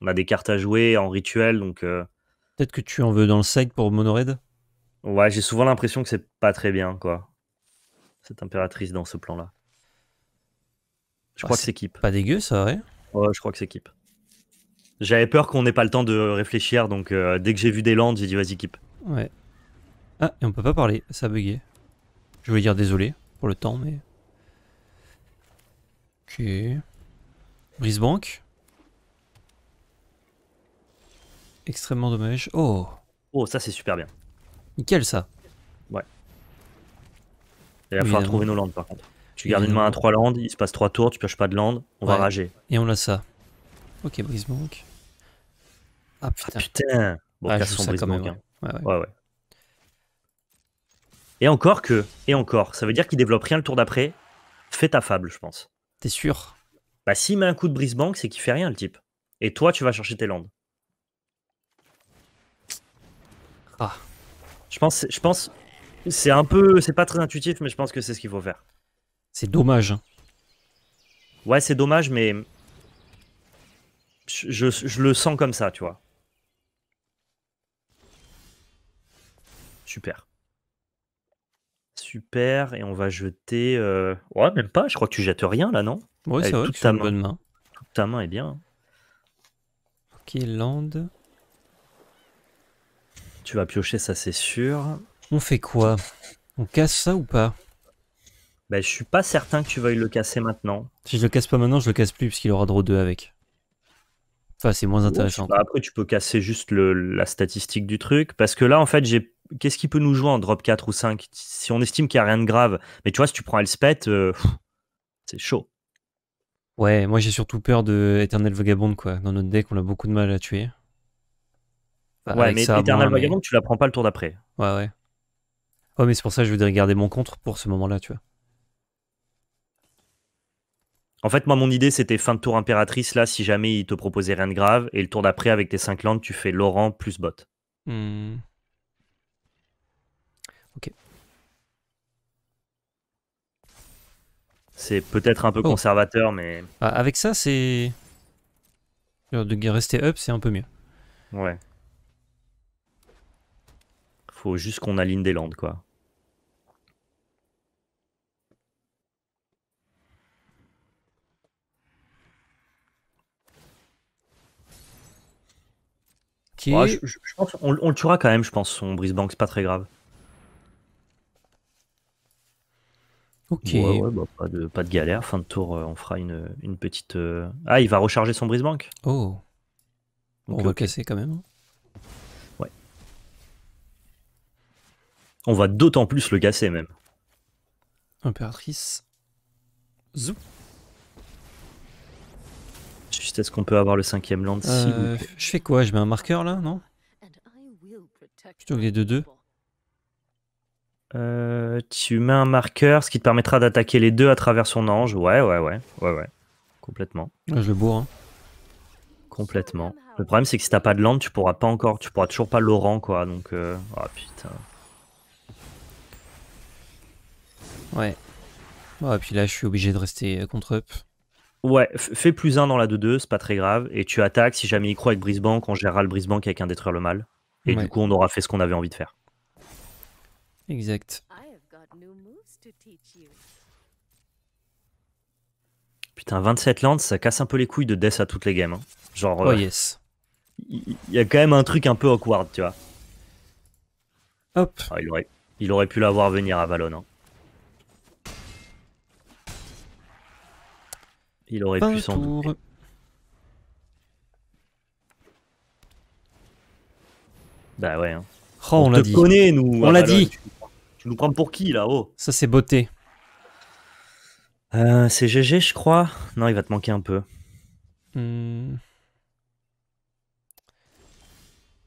On a des cartes à jouer en rituel, donc. Euh, peut-être que tu en veux dans le sec pour Monored Ouais, j'ai souvent l'impression que c'est pas très bien, quoi. Cette Impératrice dans ce plan-là. Je ah, crois que c'est Keep. Pas dégueu, ça, ouais Ouais, je crois que c'est Keep. J'avais peur qu'on n'ait pas le temps de réfléchir, donc euh, dès que j'ai vu des landes, j'ai dit vas-y, keep. Ouais. Ah, et on peut pas parler, ça a bugué. Je voulais dire désolé pour le temps, mais. Ok. banque. Extrêmement dommage. Oh Oh, ça c'est super bien. Nickel ça Ouais. Il va falloir trouver nos landes par contre. Tu gardes une main à trois landes, il se passe trois tours, tu pioches pas de landes, on va rager. Et on a ça. Ok, brisebank. Ah, ah putain. putain. Bon, ah, hein. Ouais, ouais. Et encore que, et encore, ça veut dire qu'il développe rien le tour d'après. Fais ta fable, je pense. T'es sûr Bah, s'il met un coup de brise c'est qu'il fait rien, le type. Et toi, tu vas chercher tes landes. Ah. Je pense, je pense, c'est un peu, c'est pas très intuitif, mais je pense que c'est ce qu'il faut faire. C'est dommage. Hein. Ouais, c'est dommage, mais je, le sens comme ça, tu vois. Super. Super, et on va jeter... Euh, ouais, même pas, je crois que tu jettes rien là, non Oui, c'est vrai, toute ta bonne main. Toute ta main est bien. Hein. Ok, land. Tu vas piocher, ça c'est sûr. On fait quoi On casse ça ou pas Bah, je suis pas certain que tu veuilles le casser maintenant. Si je le casse pas maintenant, je le casse plus, puisqu'il aura draw 2 avec c'est moins intéressant. Bah, après, tu peux casser juste le, la statistique du truc. Parce que là, en fait, j'ai qu'est-ce qui peut nous jouer en drop 4 ou 5 Si on estime qu'il n'y a rien de grave. Mais tu vois, si tu prends Elspeth, euh, c'est chaud. Ouais, moi j'ai surtout peur de Eternal Vagabond, quoi. Dans notre deck, on a beaucoup de mal à tuer. ouais, mais Eternal Vagabond, tu la prends pas le tour d'après. Ouais, ouais. Ouais, oh, mais c'est pour ça que je voudrais garder mon contre pour ce moment-là, tu vois. En fait, moi, mon idée, c'était fin de tour impératrice, là, si jamais il te proposait rien de grave, et le tour d'après, avec tes 5 landes, tu fais Laurent plus bot. Hmm. Ok. C'est peut-être un peu oh. conservateur, mais. Ah, avec ça, c'est. Euh, de rester up, c'est un peu mieux. Ouais. Faut juste qu'on aligne des landes, quoi. on, le tuera quand même, je pense. Son Brisbane, c'est pas très grave. Ok. Bah, pas, de, pas, de, galère. Fin de tour, euh, on fera une, petite. Euh, ah, il va recharger son Brisbank Oh. on va le casser quand même. Hein. Ouais. On va d'autant plus le casser même. Impératrice. Zou est-ce qu'on peut avoir le cinquième land euh, Je fais quoi Je mets un marqueur là, non Plutôt que les deux-deux euh, Tu mets un marqueur, ce qui te permettra d'attaquer les deux à travers son ange. Ouais, ouais, ouais. Ouais, ouais. Complètement. Ah, je le bourre. Hein. Complètement. Le problème, c'est que si t'as pas de land, tu pourras pas encore, tu pourras toujours pas Laurent, quoi. Donc, euh... oh, putain. Ouais. Oh, ah, et puis là, je suis obligé de rester euh, contre-up. Ouais, fais plus 1 dans la 2-2, c'est pas très grave. Et tu attaques, si jamais il croit avec Brisbank, on gérera le Brisbank avec un détruire le mal. Et du coup, on aura fait ce qu'on avait envie de faire. Exact. Putain, 27 lands, ça casse un peu les couilles de death à toutes les games. Hein. Genre. Oh, euh, il y, a quand même un truc un peu awkward, tu vois. Hop. Ah, il, aurait, il aurait pu l'avoir venir à Valon. Hein. Il aurait pu s'en douter. Bah ouais. Hein. Oh, on, l'a dit. nous. On l'a ah bah dit. Tu, nous prends pour qui là-haut oh Ça c'est beauté. Euh, c'est GG, je crois. Non, il va te manquer un peu. Hmm.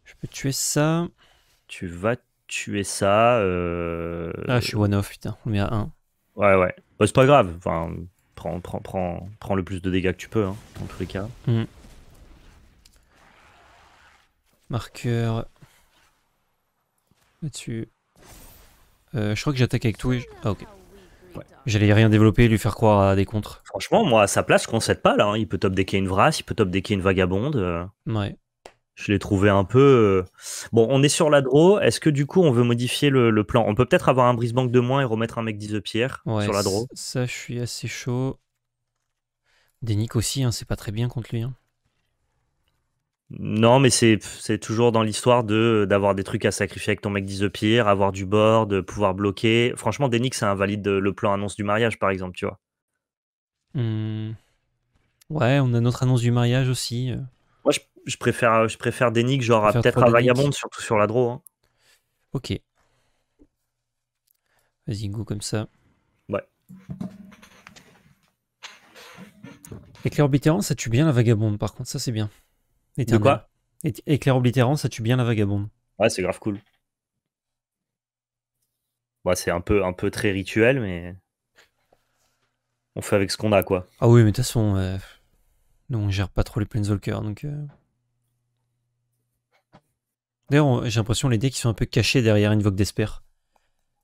Je peux tuer ça. Tu vas tuer ça. Euh, ah, je suis one-off, putain. On est à 1. Ouais, ouais. Bah, c'est pas grave. Enfin, prends, le plus de dégâts que tu peux, hein, en tous les cas. Mm. Marqueur. Là-dessus. Euh, je crois que j'attaque avec tout Ah ok. J'allais rien développer, lui faire croire à des contres. Franchement, moi, à sa place, je concède pas là. Hein. Il peut top decker une vrasse, il peut top decker une vagabonde. Euh. Ouais. Je l'ai trouvé un peu. Euh, bon, on est sur la draw. Est-ce que du coup, on veut modifier le, plan On peut peut-être avoir un brise de moins et remettre un mec 10 pierre sur la draw. Ça, je suis assez chaud. Denik aussi, hein, c'est pas très bien contre lui. Hein. Non, mais c'est toujours dans l'histoire de d'avoir des trucs à sacrifier avec ton mec 10 de pierre, avoir du board, pouvoir bloquer. Franchement, Denik, c'est invalide le plan annonce du mariage, par exemple, tu vois. Mmh. Ouais, on a notre annonce du mariage aussi. Euh. Moi, je, je préfère, je préfère des genre peut-être à Vagabond, surtout sur la draw. Hein. Ok. Vas-y, go comme ça. Ouais. Éclair oblitérant, ça tue bien la vagabonde, par contre, ça c'est bien. De quoi Éclair oblitérant, ça tue bien la vagabonde. Ouais, c'est grave cool. ouais bah, c'est un peu, un peu très rituel, mais on fait avec ce qu'on a, quoi. Ah oui, mais de toute façon, euh, nous on gère pas trop les Planeswalkers, donc. Euh, D'ailleurs, j'ai l'impression les decks qui sont un peu cachés derrière Invoke d'Esper.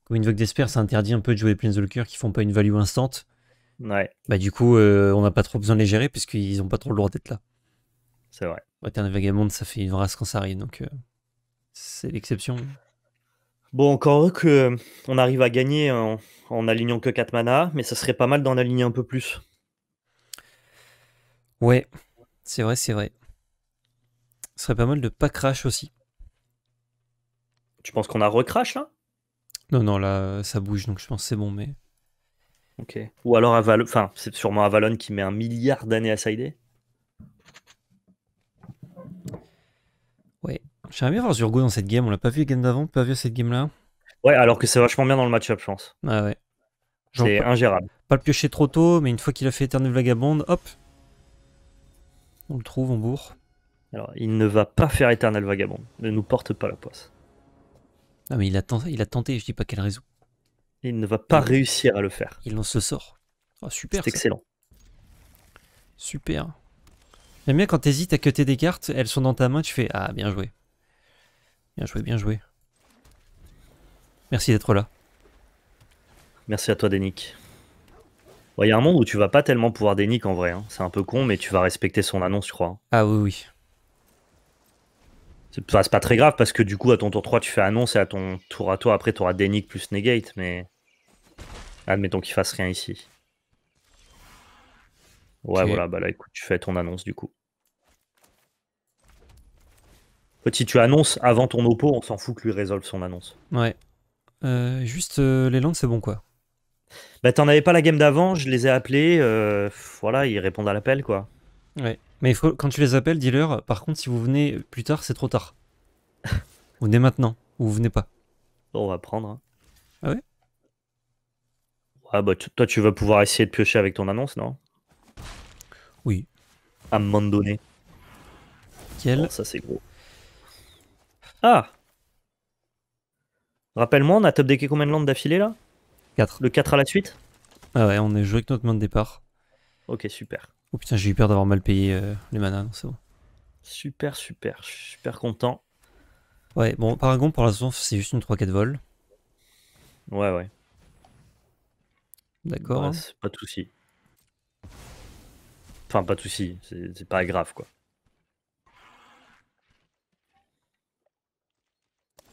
Comme Invoke d'Esper, ça interdit un peu de jouer les Planeswalkers qui font pas une value instante. Ouais. Bah du coup, euh, on n'a pas trop besoin de les gérer puisqu'ils ont pas trop le droit d'être là. C'est vrai. un bah, Vagabond, ça fait une race quand ça arrive, donc euh, c'est l'exception. Bon, encore heureux qu'on euh, arrive à gagner en, alignant que 4 mana, mais ça serait pas mal d'en aligner un peu plus. Ouais, c'est vrai, c'est vrai. Ce serait pas mal de pas crash aussi. Tu penses qu'on a recrash là Non, non, là, ça bouge, donc je pense que c'est bon, mais. Ok. Ou alors Avalon, enfin, c'est sûrement Avalon qui met un milliard d'années à saider. Ouais. J'aimerais bien voir Zurgo dans cette game. On l'a pas vu la game d'avant, pas vu cette game là. Ouais, alors que c'est vachement bien dans le match-up, je pense. Ah ouais. C'est ingérable. Pas le piocher trop tôt, mais une fois qu'il a fait éternel Vagabond, hop. On le trouve, on bourre. Alors, il ne va pas faire éternel vagabond. Ne nous porte pas la poisse. Non, mais il a, tenté, il a je dis pas qu'elle résout. Il ne va pas euh, réussir à le faire. Il en se sort. Oh, super. C'est excellent. Super. J'aime bien quand t'hésites à cutter des cartes, elles sont dans ta main, tu fais Ah, bien joué. Bien joué, bien joué. Merci d'être là. Merci à toi, Denik. Il y a un monde où tu vas pas tellement pouvoir Denik en vrai. Hein. C'est un peu con, mais tu vas respecter son annonce, je crois. Hein. Ah oui, oui. C'est pas, très grave parce que du coup, à ton tour 3, tu fais annonce et à ton tour à toi, après, tu auras Denic plus Negate, mais. Admettons qu'il fasse rien ici. Ouais, voilà, bah là, écoute, tu fais ton annonce du coup. Si tu annonces avant ton oppo, on s'en fout que lui résolve son annonce. Ouais. Euh, juste euh, les landes, c'est bon quoi. Bah t'en avais pas la game d'avant, je les ai appelés, euh, voilà, ils répondent à l'appel quoi. Ouais. Mais quand tu les appelles, dis-leur, par contre, si vous venez plus tard, c'est trop tard. vous venez maintenant, ou vous venez pas. On va prendre. Hein. Ah ouais Ouais ah bah toi tu vas pouvoir essayer de piocher avec ton annonce, non Oui. À un moment donné. Quel oh, ça c'est gros. Ah Rappelle-moi, on a top decké combien de landes d'affilée là 4. Le 4 à la suite Ah ouais, on est joué avec notre main de départ. Ok, super. Oh putain, j'ai eu peur d'avoir mal payé euh, les manas, c'est bon. Super, super, super content. Ouais, bon, Paragon pour l'instant, c'est juste une 3-4 vol. Ouais, ouais. D'accord. Bah, hein. Pas de souci. Enfin, pas de souci, c'est pas grave quoi.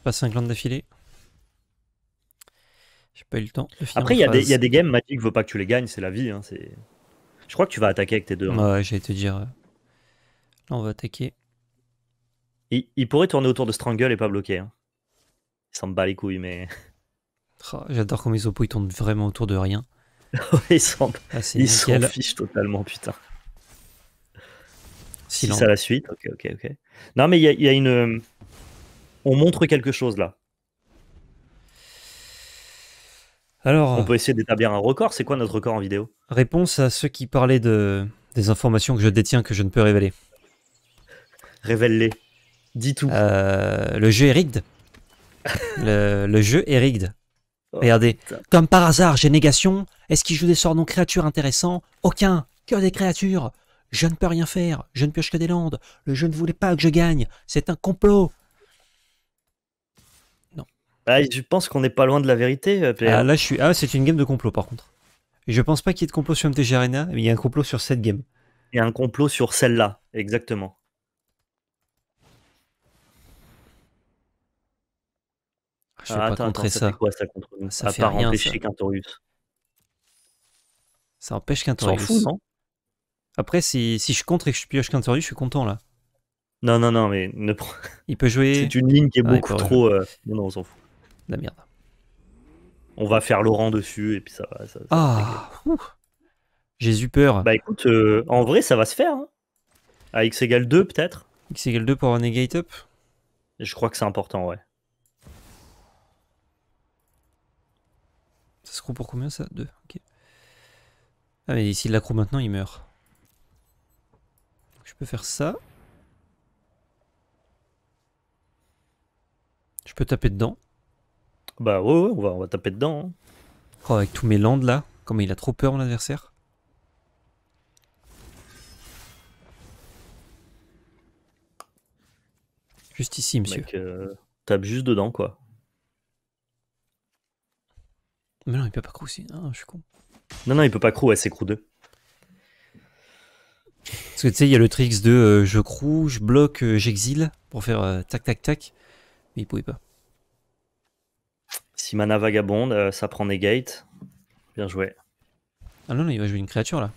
Pas 5 landes d'affilée. J'ai pas eu le temps. Après, il y, a des games, Magic veut pas que tu les gagnes, c'est la vie. Hein, c'est. Je crois que tu vas attaquer avec tes deux. Hein. Ouais, j'allais te dire. Là, euh, on va attaquer. Il, il, pourrait tourner autour de Strangle et pas bloquer. Hein. Il s'en bat les couilles, mais. Oh, j'adore quand mes oppos ils tournent vraiment autour de rien. ils s'en ah, fichent totalement, putain. Si ça la suite, ok, ok, ok. Non, mais il y, y, a une. Euh, on montre quelque chose là. Alors. On peut essayer d'établir un record. C'est quoi notre record en vidéo Réponse à ceux qui parlaient de... des informations que je détiens que je ne peux révéler. Révèle-les. Dis tout. Euh, le jeu est rigged. le, jeu est rigged. Oh, Regardez. Comme par hasard, j'ai négation. Est-ce qu'il joue des sorts non créatures intéressants Aucun. Que des créatures. Je ne peux rien faire. Je ne pioche que des landes. Le jeu ne voulait pas que je gagne. C'est un complot. Non. Bah, je pense qu'on n'est pas loin de la vérité. Euh, ah, là, je suis. Ah, c'est une game de complot, par contre. Je pense pas qu'il y ait de complot sur MTG Arena, mais il y a un complot sur cette game. Il y a un complot sur celle-là, exactement. Ah, je vais ah, pas attends, contrer ça. Ça quoi, ça, contre ça fait part rien, ça. Ça empêche qu'un Fous, Après, si, si, je contre et que je pioche Quintorius, je suis content là. Non, non, non, mais ne Il peut jouer. C'est une ligne qui est ah, beaucoup trop. Euh, non, non, on s'en fout. La merde. On va faire Laurent dessus et puis ça va. ah, j'ai eu peur. Bah écoute, euh, en vrai, ça va se faire. Hein. À x égale 2, peut-être. x égale 2 pour un negate up Je crois que c'est important, ouais. Ça se croue pour combien ça 2, ok. Ah, mais s'il l'accroue maintenant, il meurt. je peux faire ça. Je peux taper dedans. Bah ouais, on, va, on va taper dedans. Hein. Oh, avec tous mes lands là, comme il a trop peur mon adversaire. Juste ici, monsieur. Mec, euh, tape juste dedans, quoi. Mais non, il peut pas crew aussi. Non, ah, je suis con. Non, non, il peut pas crew, ouais, c'est crew 2. Parce que tu sais, il y a le tricks de euh, je crew, je bloque, euh, j'exile pour faire tac tac tac. Mais il pouvait pas mana vagabonde, euh, ça prend Negate, Bien joué. Ah non, il va jouer une créature là.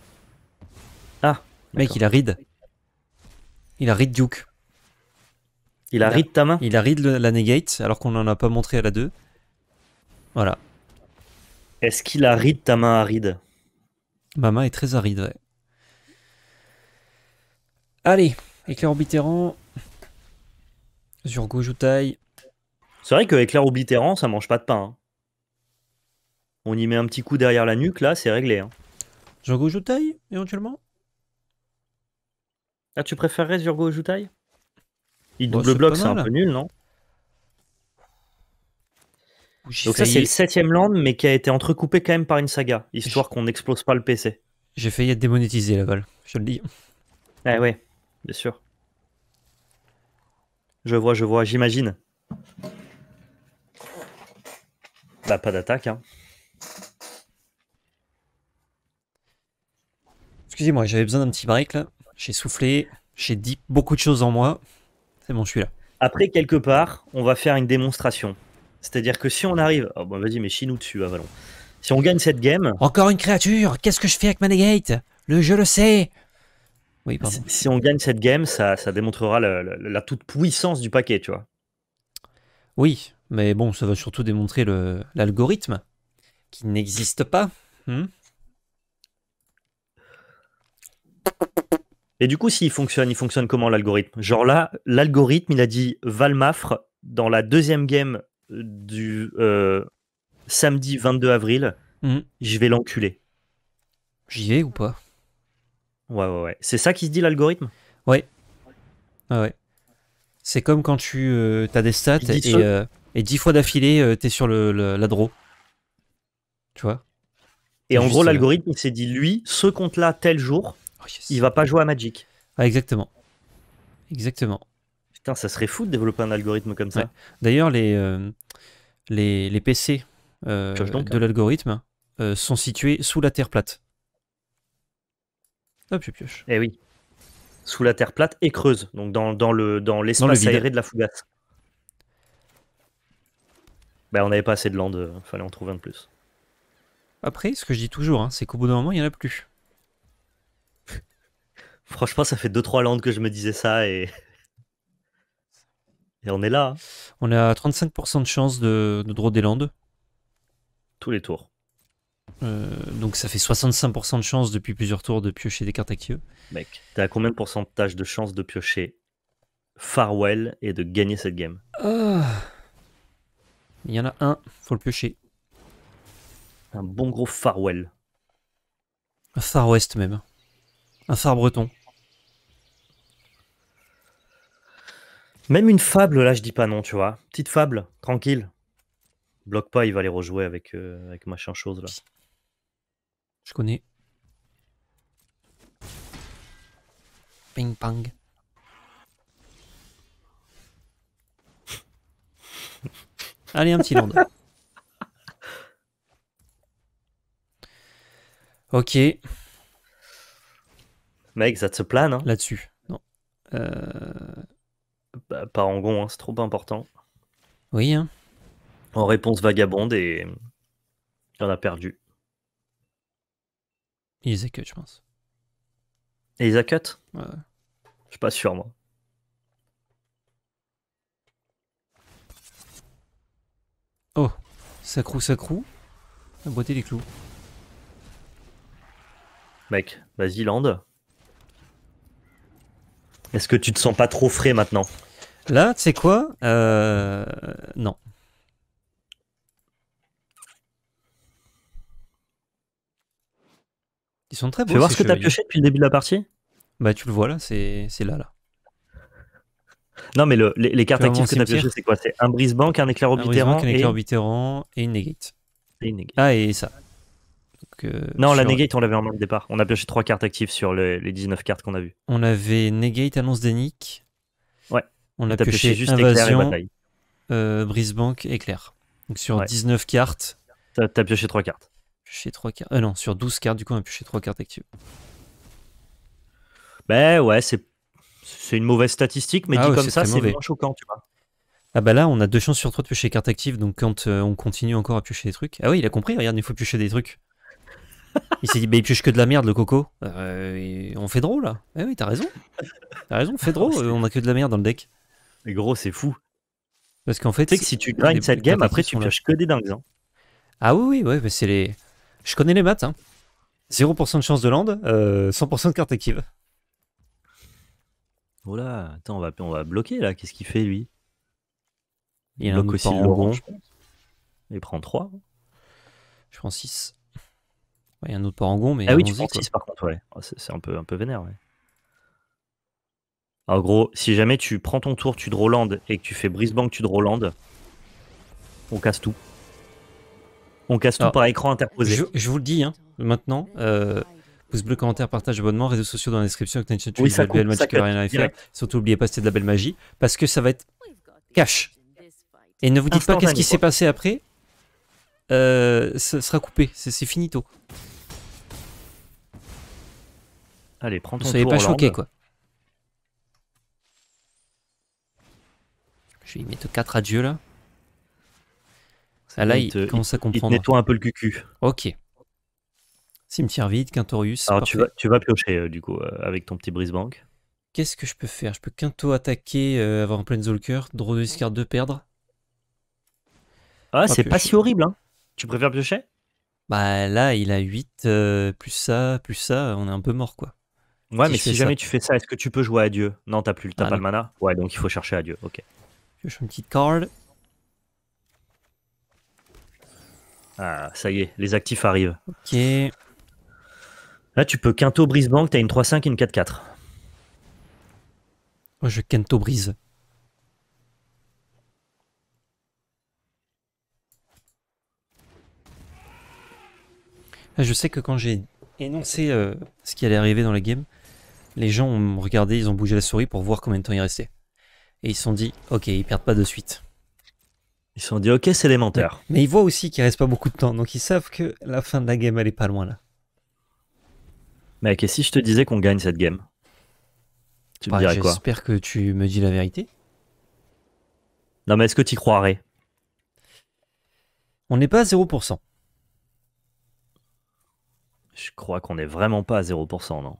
Ah Mec, il a ride. Il a ride Duke. Il a ride ta main Il a ride la negate alors qu'on n'en a pas montré à la 2. Voilà. Est-ce qu'il a ride ta main aride Ma main est très aride, ouais. Allez, éclair orbitérant. Zurgo taille c'est vrai l'air oblitérant, ça mange pas de pain. Hein. On y met un petit coup derrière la nuque, là, c'est réglé. Hein. Zurgo éventuellement Ah, tu préférerais Jurgo Joutaille Il double bloc, c'est un peu nul, non donc ça, c'est le septième land, mais qui a été entrecoupé quand même par une saga, histoire qu'on n'explose pas le PC. J'ai failli être démonétisé, Laval, je le dis. Eh ouais, bien sûr. Je vois, je vois, j'imagine. Bah, pas d'attaque, hein. Excusez-moi, j'avais besoin d'un petit break, là. J'ai soufflé, j'ai dit beaucoup de choses en moi. C'est bon, je suis là. Après, quelque part, on va faire une démonstration. C'est-à-dire que si on arrive... Oh, bah, vas-y, mais chie-nous dessus, Avalon. Si on gagne cette game... Encore une créature Qu'est-ce que je fais avec ma Le jeu le sait oui, pardon. Si on gagne cette game, ça, démontrera la toute puissance du paquet, tu vois. Oui, mais bon, ça va surtout démontrer l'algorithme qui n'existe pas. Hmm. Et du coup, s'il fonctionne, il fonctionne comment l'algorithme Genre là, l'algorithme, il a dit Valmafre dans la deuxième game du euh, samedi 22 avril, hmm. je vais l'enculer. J'y vais ou pas Ouais, ouais, ouais. C'est ça qui se dit l'algorithme Ouais. ouais. C'est comme quand tu euh, as des stats et. Et dix fois d'affilée, euh, t'es sur le, la draw. Tu vois Et en gros, euh, l'algorithme, il s'est dit, lui, ce compte-là, tel jour, oh, il va pas jouer à Magic. Ah, exactement. Exactement. Putain, ça serait fou de développer un algorithme comme ça. D'ailleurs, les, euh, les, PC de hein. l'algorithme sont situés sous la Terre plate. Hop, je pioche. Eh oui. Sous la Terre plate et creuse, donc dans, dans l'espace le, dans aéré de la fougasse. Bah, on n'avait pas assez de landes, euh, il fallait en trouver un de plus. Après, ce que je dis toujours, hein, c'est qu'au bout d'un moment, il n'y en a plus. Franchement, ça fait 2-3 landes que je me disais ça et. et on est là. Hein. On a 35% de chance de, de draw des landes. Tous les tours. Euh, donc ça fait 65% de chance depuis plusieurs tours de piocher des cartes actives. Mec, t'as combien de pourcentage de chance de piocher Farwell et de gagner cette game ah. Il y en a un, faut le piocher. Un bon gros Farwell. Un Far West même. Un Far Breton. Même une fable, là, je dis pas non, tu vois. Petite fable, tranquille. Bloque pas, il va les rejouer avec, euh, avec machin chose, là. Je connais. Ping pong. Allez, un petit land. ok. Mec, ça te plane, hein Là-dessus, non. Euh, bah, pas en gond, hein, c'est trop important. Oui, hein. En réponse vagabonde et on a perdu. Il les a cut, je pense. Et ils a cut Ouais. Je suis pas sûr, moi. Oh, sacrou sacrou, la boîte les clous. Mec, vas-y land. Est-ce que tu te sens pas trop frais maintenant Là, tu sais quoi euh... Non. Ils sont très beaux. Tu veux voir ce que t'as pioché depuis le début de la partie Bah tu le vois là, c'est là là. Non, mais les, cartes actives que tu as piochées, c'est quoi C'est un brise-banque, un éclair orbitérant. Un, un éclair et... et une negate. Et une negate. Ah, et ça. Euh, non, la negate, on l'avait en main au départ. On a pioché trois cartes actives sur les 19 cartes qu'on a vues. On avait negate, annonce d'Enic. Ouais. On a pioché, juste invasion, euh, brise-banque, éclair. Donc sur 19 cartes. T'as as pioché trois cartes. Pioché trois cartes. Euh, non, sur 12 cartes, du coup, on a pioché trois cartes actives. Ben ouais, c'est c'est une mauvaise statistique, mais ah dit comme ça, c'est vraiment choquant, tu vois. Ah bah là, on a deux chances sur trois de piocher carte active, donc quand euh, on continue encore à piocher des trucs. Ah oui, il a compris, regarde, il faut piocher des trucs. il s'est dit, bah il pioche que de la merde, le coco. Euh, on fait drôle là. Eh oui, t'as raison. T'as raison, on fait drôle, on a que de la merde dans le deck. Mais gros, c'est fou. Parce qu'en fait. Tu sais que si tu gagnes cette game, après tu pioches que des dingues. Hein. Ah oui, oui, ouais, Mais c'est les. Je connais les maths, hein. 0% de chance de land, 100% euh, de carte active. Voilà, oh attends, on va, on va bloquer là. Qu'est-ce qu'il fait lui Il, bloque aussi le rond. Il prend 3. Je prends 6. Il y a un autre parangon, mais. Ah oui, tu prends 6 par contre, ouais. Oh, c'est un peu, un peu vénère, ouais. En gros, si jamais tu prends ton tour, tu drawland et que tu fais Brisbane, tu land, on casse tout. On casse tout par écran interposé. Je, vous le dis, hein, maintenant, euh, bleu, commentaire, partage, abonnement, réseaux sociaux dans la description. avec rien Surtout, n'oubliez pas, c'était de la belle magie. Parce que ça va être cash. Et ne vous dites pas qu'est-ce qui s'est passé après. Euh, ça sera coupé. C'est finito. Allez, prends ton Vous soyez pas choqué, quoi. Je vais y mettre 4 adieux, là. là, il, commence à comprendre. nettoie un peu le cul. Ok. Cimetière vide, Quintorius. Alors tu vas, tu vas, piocher euh, du coup euh, avec ton petit Brisebank. Qu'est-ce que je peux faire Je peux Quinto attaquer, euh, avoir un Planeswalker, draw 2 carte 2, perdre. Ah, c'est pas si horrible. Hein. Tu préfères piocher Bah là, il a 8, plus ça, plus ça, on est un peu mort quoi. Ouais, mais si jamais tu fais ça, est-ce que tu peux jouer à Dieu Non, t'as plus, le ah, mana. Ouais, donc il faut chercher à Dieu, ok. Pioche une petite card. Ah, ça y est, les actifs arrivent. Ok. Là, tu peux quinto brise banque, t'as une 3-5 et une 4-4. Moi, je quinto brise. Ah, je sais que quand j'ai énoncé euh, ce qui allait arriver dans la game, les gens ont regardé, ils ont bougé la souris pour voir combien de temps il restait. Et ils se sont dit, ok, ils perdent pas de suite. Ils se sont dit, ok, c'est des menteurs. Mais, mais ils voient aussi qu'il reste pas beaucoup de temps, donc ils savent que la fin de la game, elle est pas loin là. Mec, et si je te disais qu'on gagne cette game Tu me bah, dirais quoi J'espère que tu me dis la vérité. Non, mais est-ce que tu croirais On n'est pas à 0%. Je crois qu'on n'est vraiment pas à 0%, non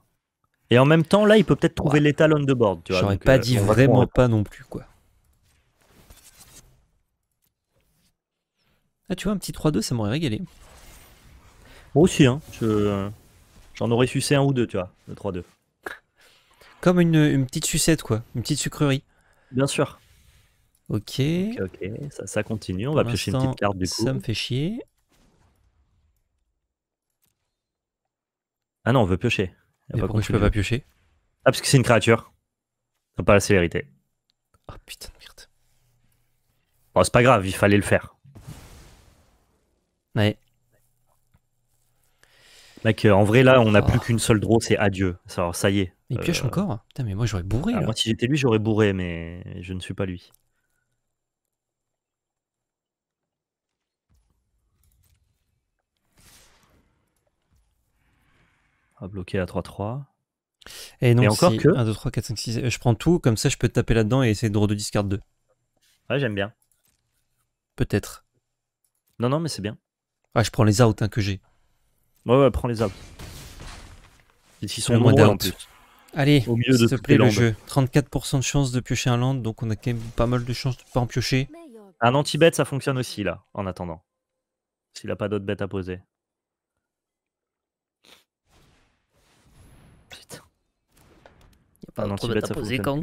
Et en même temps, là, il peut peut-être trouver l'étalon de bord. board. J'aurais pas euh, dit vraiment pas non plus, quoi. Ah, tu vois, un petit 3-2, ça m'aurait régalé. Moi aussi, hein. Je... Euh, J'en aurais sucé un ou deux, tu vois, le 3-2. Comme une, petite sucette, quoi. Une petite sucrerie. Bien sûr. Ok. Ok, Ça, continue. On va piocher une petite carte du coup. Ça me fait chier. Ah non, on veut piocher. Mais pourquoi je peux pas piocher Ah, parce que c'est une créature. pas la célérité. oh, putain de merde. Bon, c'est pas grave, il fallait le faire. Ouais. Mec, euh, en vrai, là, on a plus ah. qu'une seule draw, c'est adieu. Ça, ça y est. Il pioche euh, encore Putain, mais moi, j'aurais bourré. Ah, moi, si j'étais lui, j'aurais bourré, mais je ne suis pas lui. va ah, bloquer à 3-3. Et non, encore que. 1, 2, 3, 4, 5, 6. Je prends tout, comme ça, je peux taper là-dedans et essayer de draw de discard 2. Ouais, j'aime bien. Peut-être. Non, non, mais c'est bien. Ah, je prends les outs hein, que j'ai. Ouais, ouais, prends les arbres. Ils sont moins en Allez, au mieux s'il te plaît, le jeu. 34% de chance de piocher un land, donc on a quand même pas mal de chances de pas en piocher. Un anti bête ça fonctionne aussi, là, en attendant. S'il a pas d'autres bêtes à poser. Putain. Y a pas d'autres bêtes à poser, quand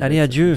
Allez, adieu